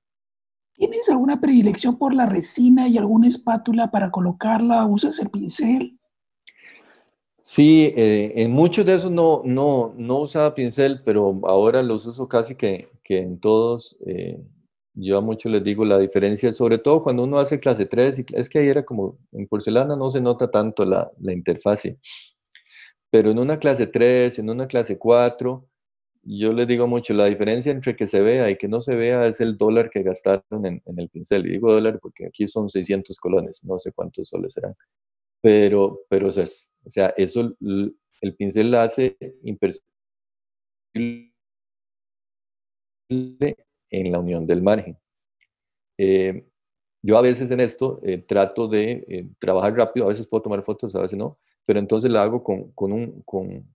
¿Tienes alguna predilección por la resina y alguna espátula para colocarla? ¿Usas el pincel? Sí, eh, en muchos de esos no, no, no usaba pincel, pero ahora los uso casi que, en todos. Eh, yo a muchos les digo la diferencia, sobre todo cuando uno hace clase 3, es que ahí era como en porcelana no se nota tanto la, la interfase, pero en una clase 3, en una clase 4, yo les digo mucho, la diferencia entre que se vea y que no se vea es el dólar que gastaron en, el pincel. Y digo dólar porque aquí son 600 colones, no sé cuántos soles serán. Pero, pero o sea, o sea eso el pincel hace imperceptible en la unión del margen. Eh, yo a veces en esto eh, trato de eh, trabajar rápido, a veces puedo tomar fotos, a veces no, pero entonces la hago con, con, un, con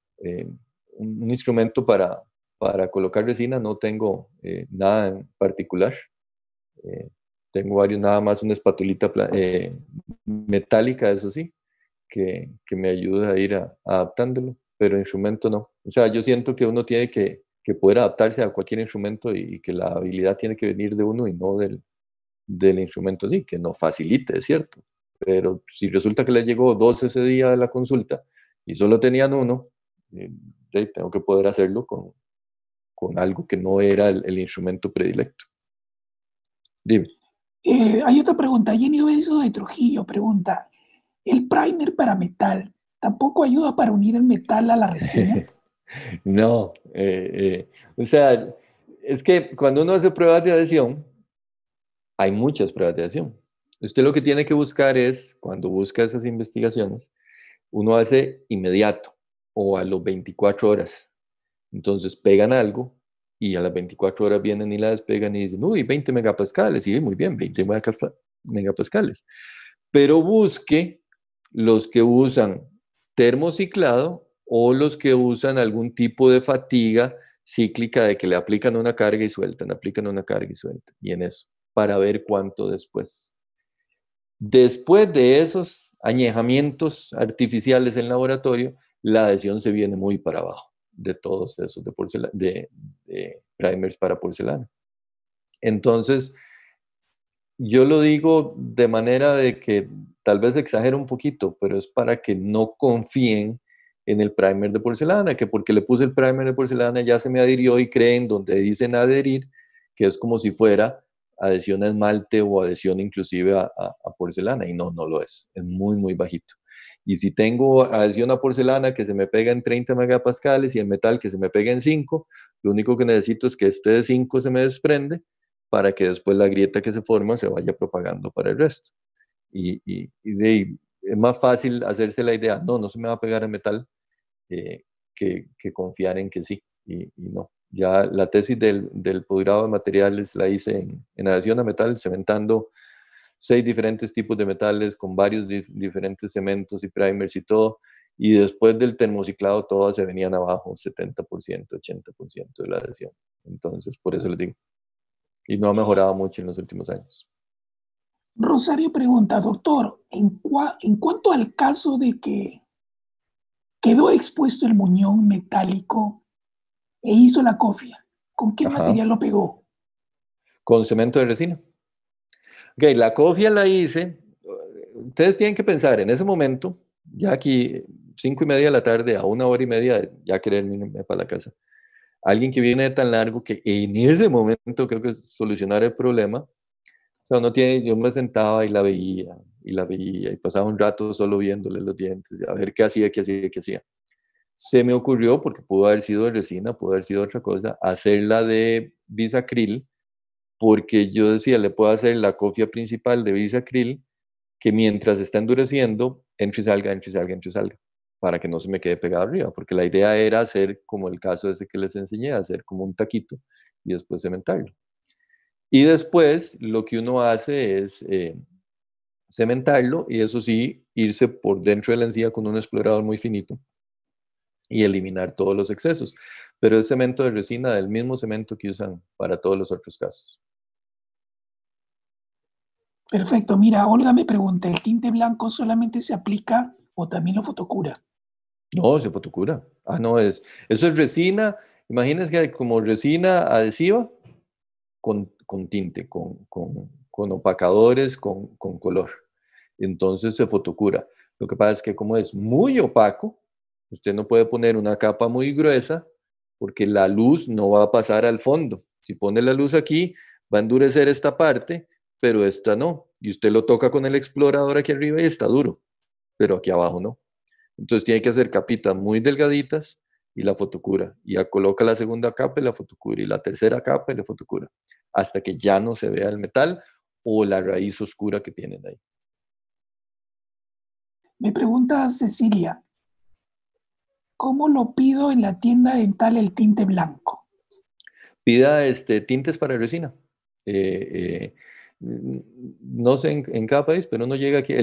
un, instrumento para, para colocar resina, no tengo nada en particular. tengo varios, nada más una espatulita metálica, eso sí, que, que, me ayuda a ir adaptándolo, pero instrumento no. O sea, yo siento que uno tiene que, que poder adaptarse a cualquier instrumento y, que la habilidad tiene que venir de uno y no del, instrumento sí, que nos facilite, es cierto. Pero si resulta que le llegó dos ese día de la consulta y solo tenían uno, eh, tengo que poder hacerlo con, con algo que no era el, instrumento predilecto. Dime. Eh, hay otra pregunta. Jenny Beso de Trujillo pregunta: ¿El primer para metal tampoco ayuda para unir el metal a la resina? [laughs] No, eh, eh, o sea, es que cuando uno hace pruebas de adhesión, hay muchas pruebas de adhesión. Usted lo que tiene que buscar es, cuando busca esas investigaciones, uno hace inmediato o a los 24 horas. Entonces pegan algo y a las 24 horas vienen y la despegan y dicen, uy, 20 megapascales. Y muy bien, 20 megapascales. Pero busque los que usan termociclado o los que usan algún tipo de fatiga cíclica de que le aplican una carga y sueltan, aplican una carga y sueltan, y en eso, para ver cuánto después. Después de esos añejamientos artificiales en laboratorio, la adhesión se viene muy para abajo de todos esos de, porcelana, de primers para porcelana. Entonces, yo lo digo de manera de que tal vez exagero un poquito, pero es para que no confíen en el primer de porcelana, que porque le puse el primer de porcelana ya se me adhirió y creen donde dicen adherir, que es como si fuera adhesión a esmalte o adhesión inclusive a, porcelana, y no, no lo es, es muy, muy bajito. Y si tengo adhesión a porcelana que se me pega en 30 megapascales y el metal que se me pega en 5, lo único que necesito es que este de 5 se me desprende para que después la grieta que se forma se vaya propagando para el resto. Y, y, y de, es más fácil hacerse la idea, no, no se me va a pegar el metal, eh, que, confiar en que sí y, no. Ya la tesis del, del, de materiales la hice en, adhesión a metal, cementando seis diferentes tipos de metales con varios diferentes cementos y primers y todo. Y después del termociclado, todas se venían abajo, 70%, 80% de la adhesión. Entonces, por eso les digo. Y no ha mejorado mucho en los últimos años. Rosario pregunta, doctor, ¿en, en cuanto al caso de que Quedó expuesto el muñón metálico e hizo la cofia. ¿Con qué material lo pegó? Con cemento de resina. Ok, la cofia la hice. Ustedes tienen que pensar, en ese momento, ya aquí, cinco y media de la tarde, a una hora y media, ya querer irme para la casa. Alguien que viene de tan largo que en ese momento creo que solucionar el problema. O sea, tiene, yo me sentaba y la veía, y la veía y pasaba un rato solo viéndole los dientes, a ver qué hacía, qué hacía, qué hacía. Se me ocurrió, porque pudo haber sido de resina, pudo haber sido otra cosa, hacerla de bisacril, porque yo decía, le puedo hacer la cofia principal de bisacril, que mientras está endureciendo, entre y salga, entre y salga, entre salga, para que no se me quede pegado arriba, porque la idea era hacer como el caso ese que les enseñé, hacer como un taquito y después cementarlo. Y después lo que uno hace es eh, cementarlo y eso sí, irse por dentro de la encía con un explorador muy finito y eliminar todos los excesos. Pero es cemento de resina, del mismo cemento que usan para todos los otros casos. Perfecto. Mira, Olga me pregunta, ¿el tinte blanco solamente se aplica o también lo fotocura? No, se fotocura. Ah, no, es. Eso es resina. Imagínense que como resina adhesiva con, con tinte, con, con opacadores, con, color. Entonces se fotocura. Lo que pasa es que como es muy opaco, usted no puede poner una capa muy gruesa porque la luz no va a pasar al fondo. Si pone la luz aquí, va a endurecer esta parte, pero esta no. Y usted lo toca con el explorador aquí arriba y está duro, pero aquí abajo no. Entonces tiene que hacer capitas muy delgaditas y la fotocura. Y ya coloca la segunda capa y la fotocura. Y la tercera capa y la fotocura. Hasta que ya no se vea el metal o la raíz oscura que tienen ahí. Me pregunta Cecilia, ¿cómo lo pido en la tienda dental el tinte blanco? Pida este, tintes para resina. Eh, eh, no sé en, en, país, pero no llega aquí.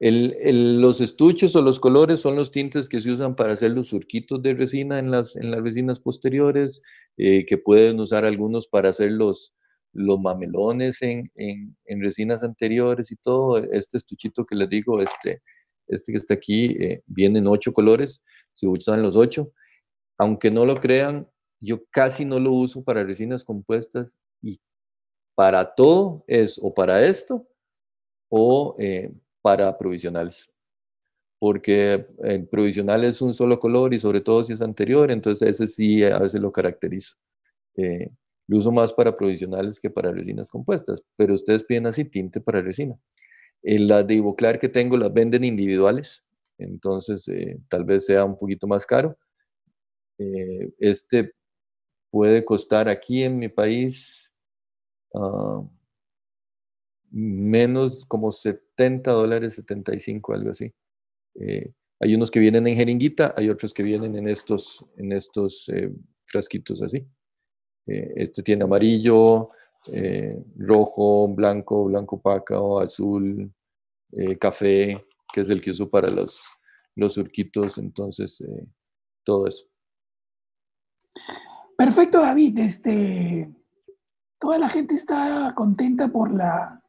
los estuches o los colores son los tintes que se usan para hacer los surquitos de resina en las, en las resinas posteriores, eh, que pueden usar algunos para hacer los, los mamelones en, resinas anteriores y todo. Este estuchito que les digo, este, este que está aquí, eh, viene en ocho colores, si usan los ocho. Aunque no lo crean, yo casi no lo uso para resinas compuestas y para todo es o para esto o eh, para provisionales. Porque el provisional es un solo color y sobre todo si es anterior, entonces ese sí a veces lo caracteriza. Eh, lo uso más para provisionales que para resinas compuestas, pero ustedes piden así tinte para resina. Eh, las de Ivoclar que tengo las venden individuales, entonces eh, tal vez sea un poquito más caro. Eh, este puede costar aquí en mi país ah, menos como 70 dólares, 75, algo así. hay unos que vienen en jeringuita, hay otros que vienen en estos, en estos frasquitos así. Eh, este tiene amarillo, eh, rojo, blanco, blanco opaco, azul, eh, café, que es el que uso para los, los surquitos, entonces todo eso. Perfecto, David. Este, toda la gente está contenta por la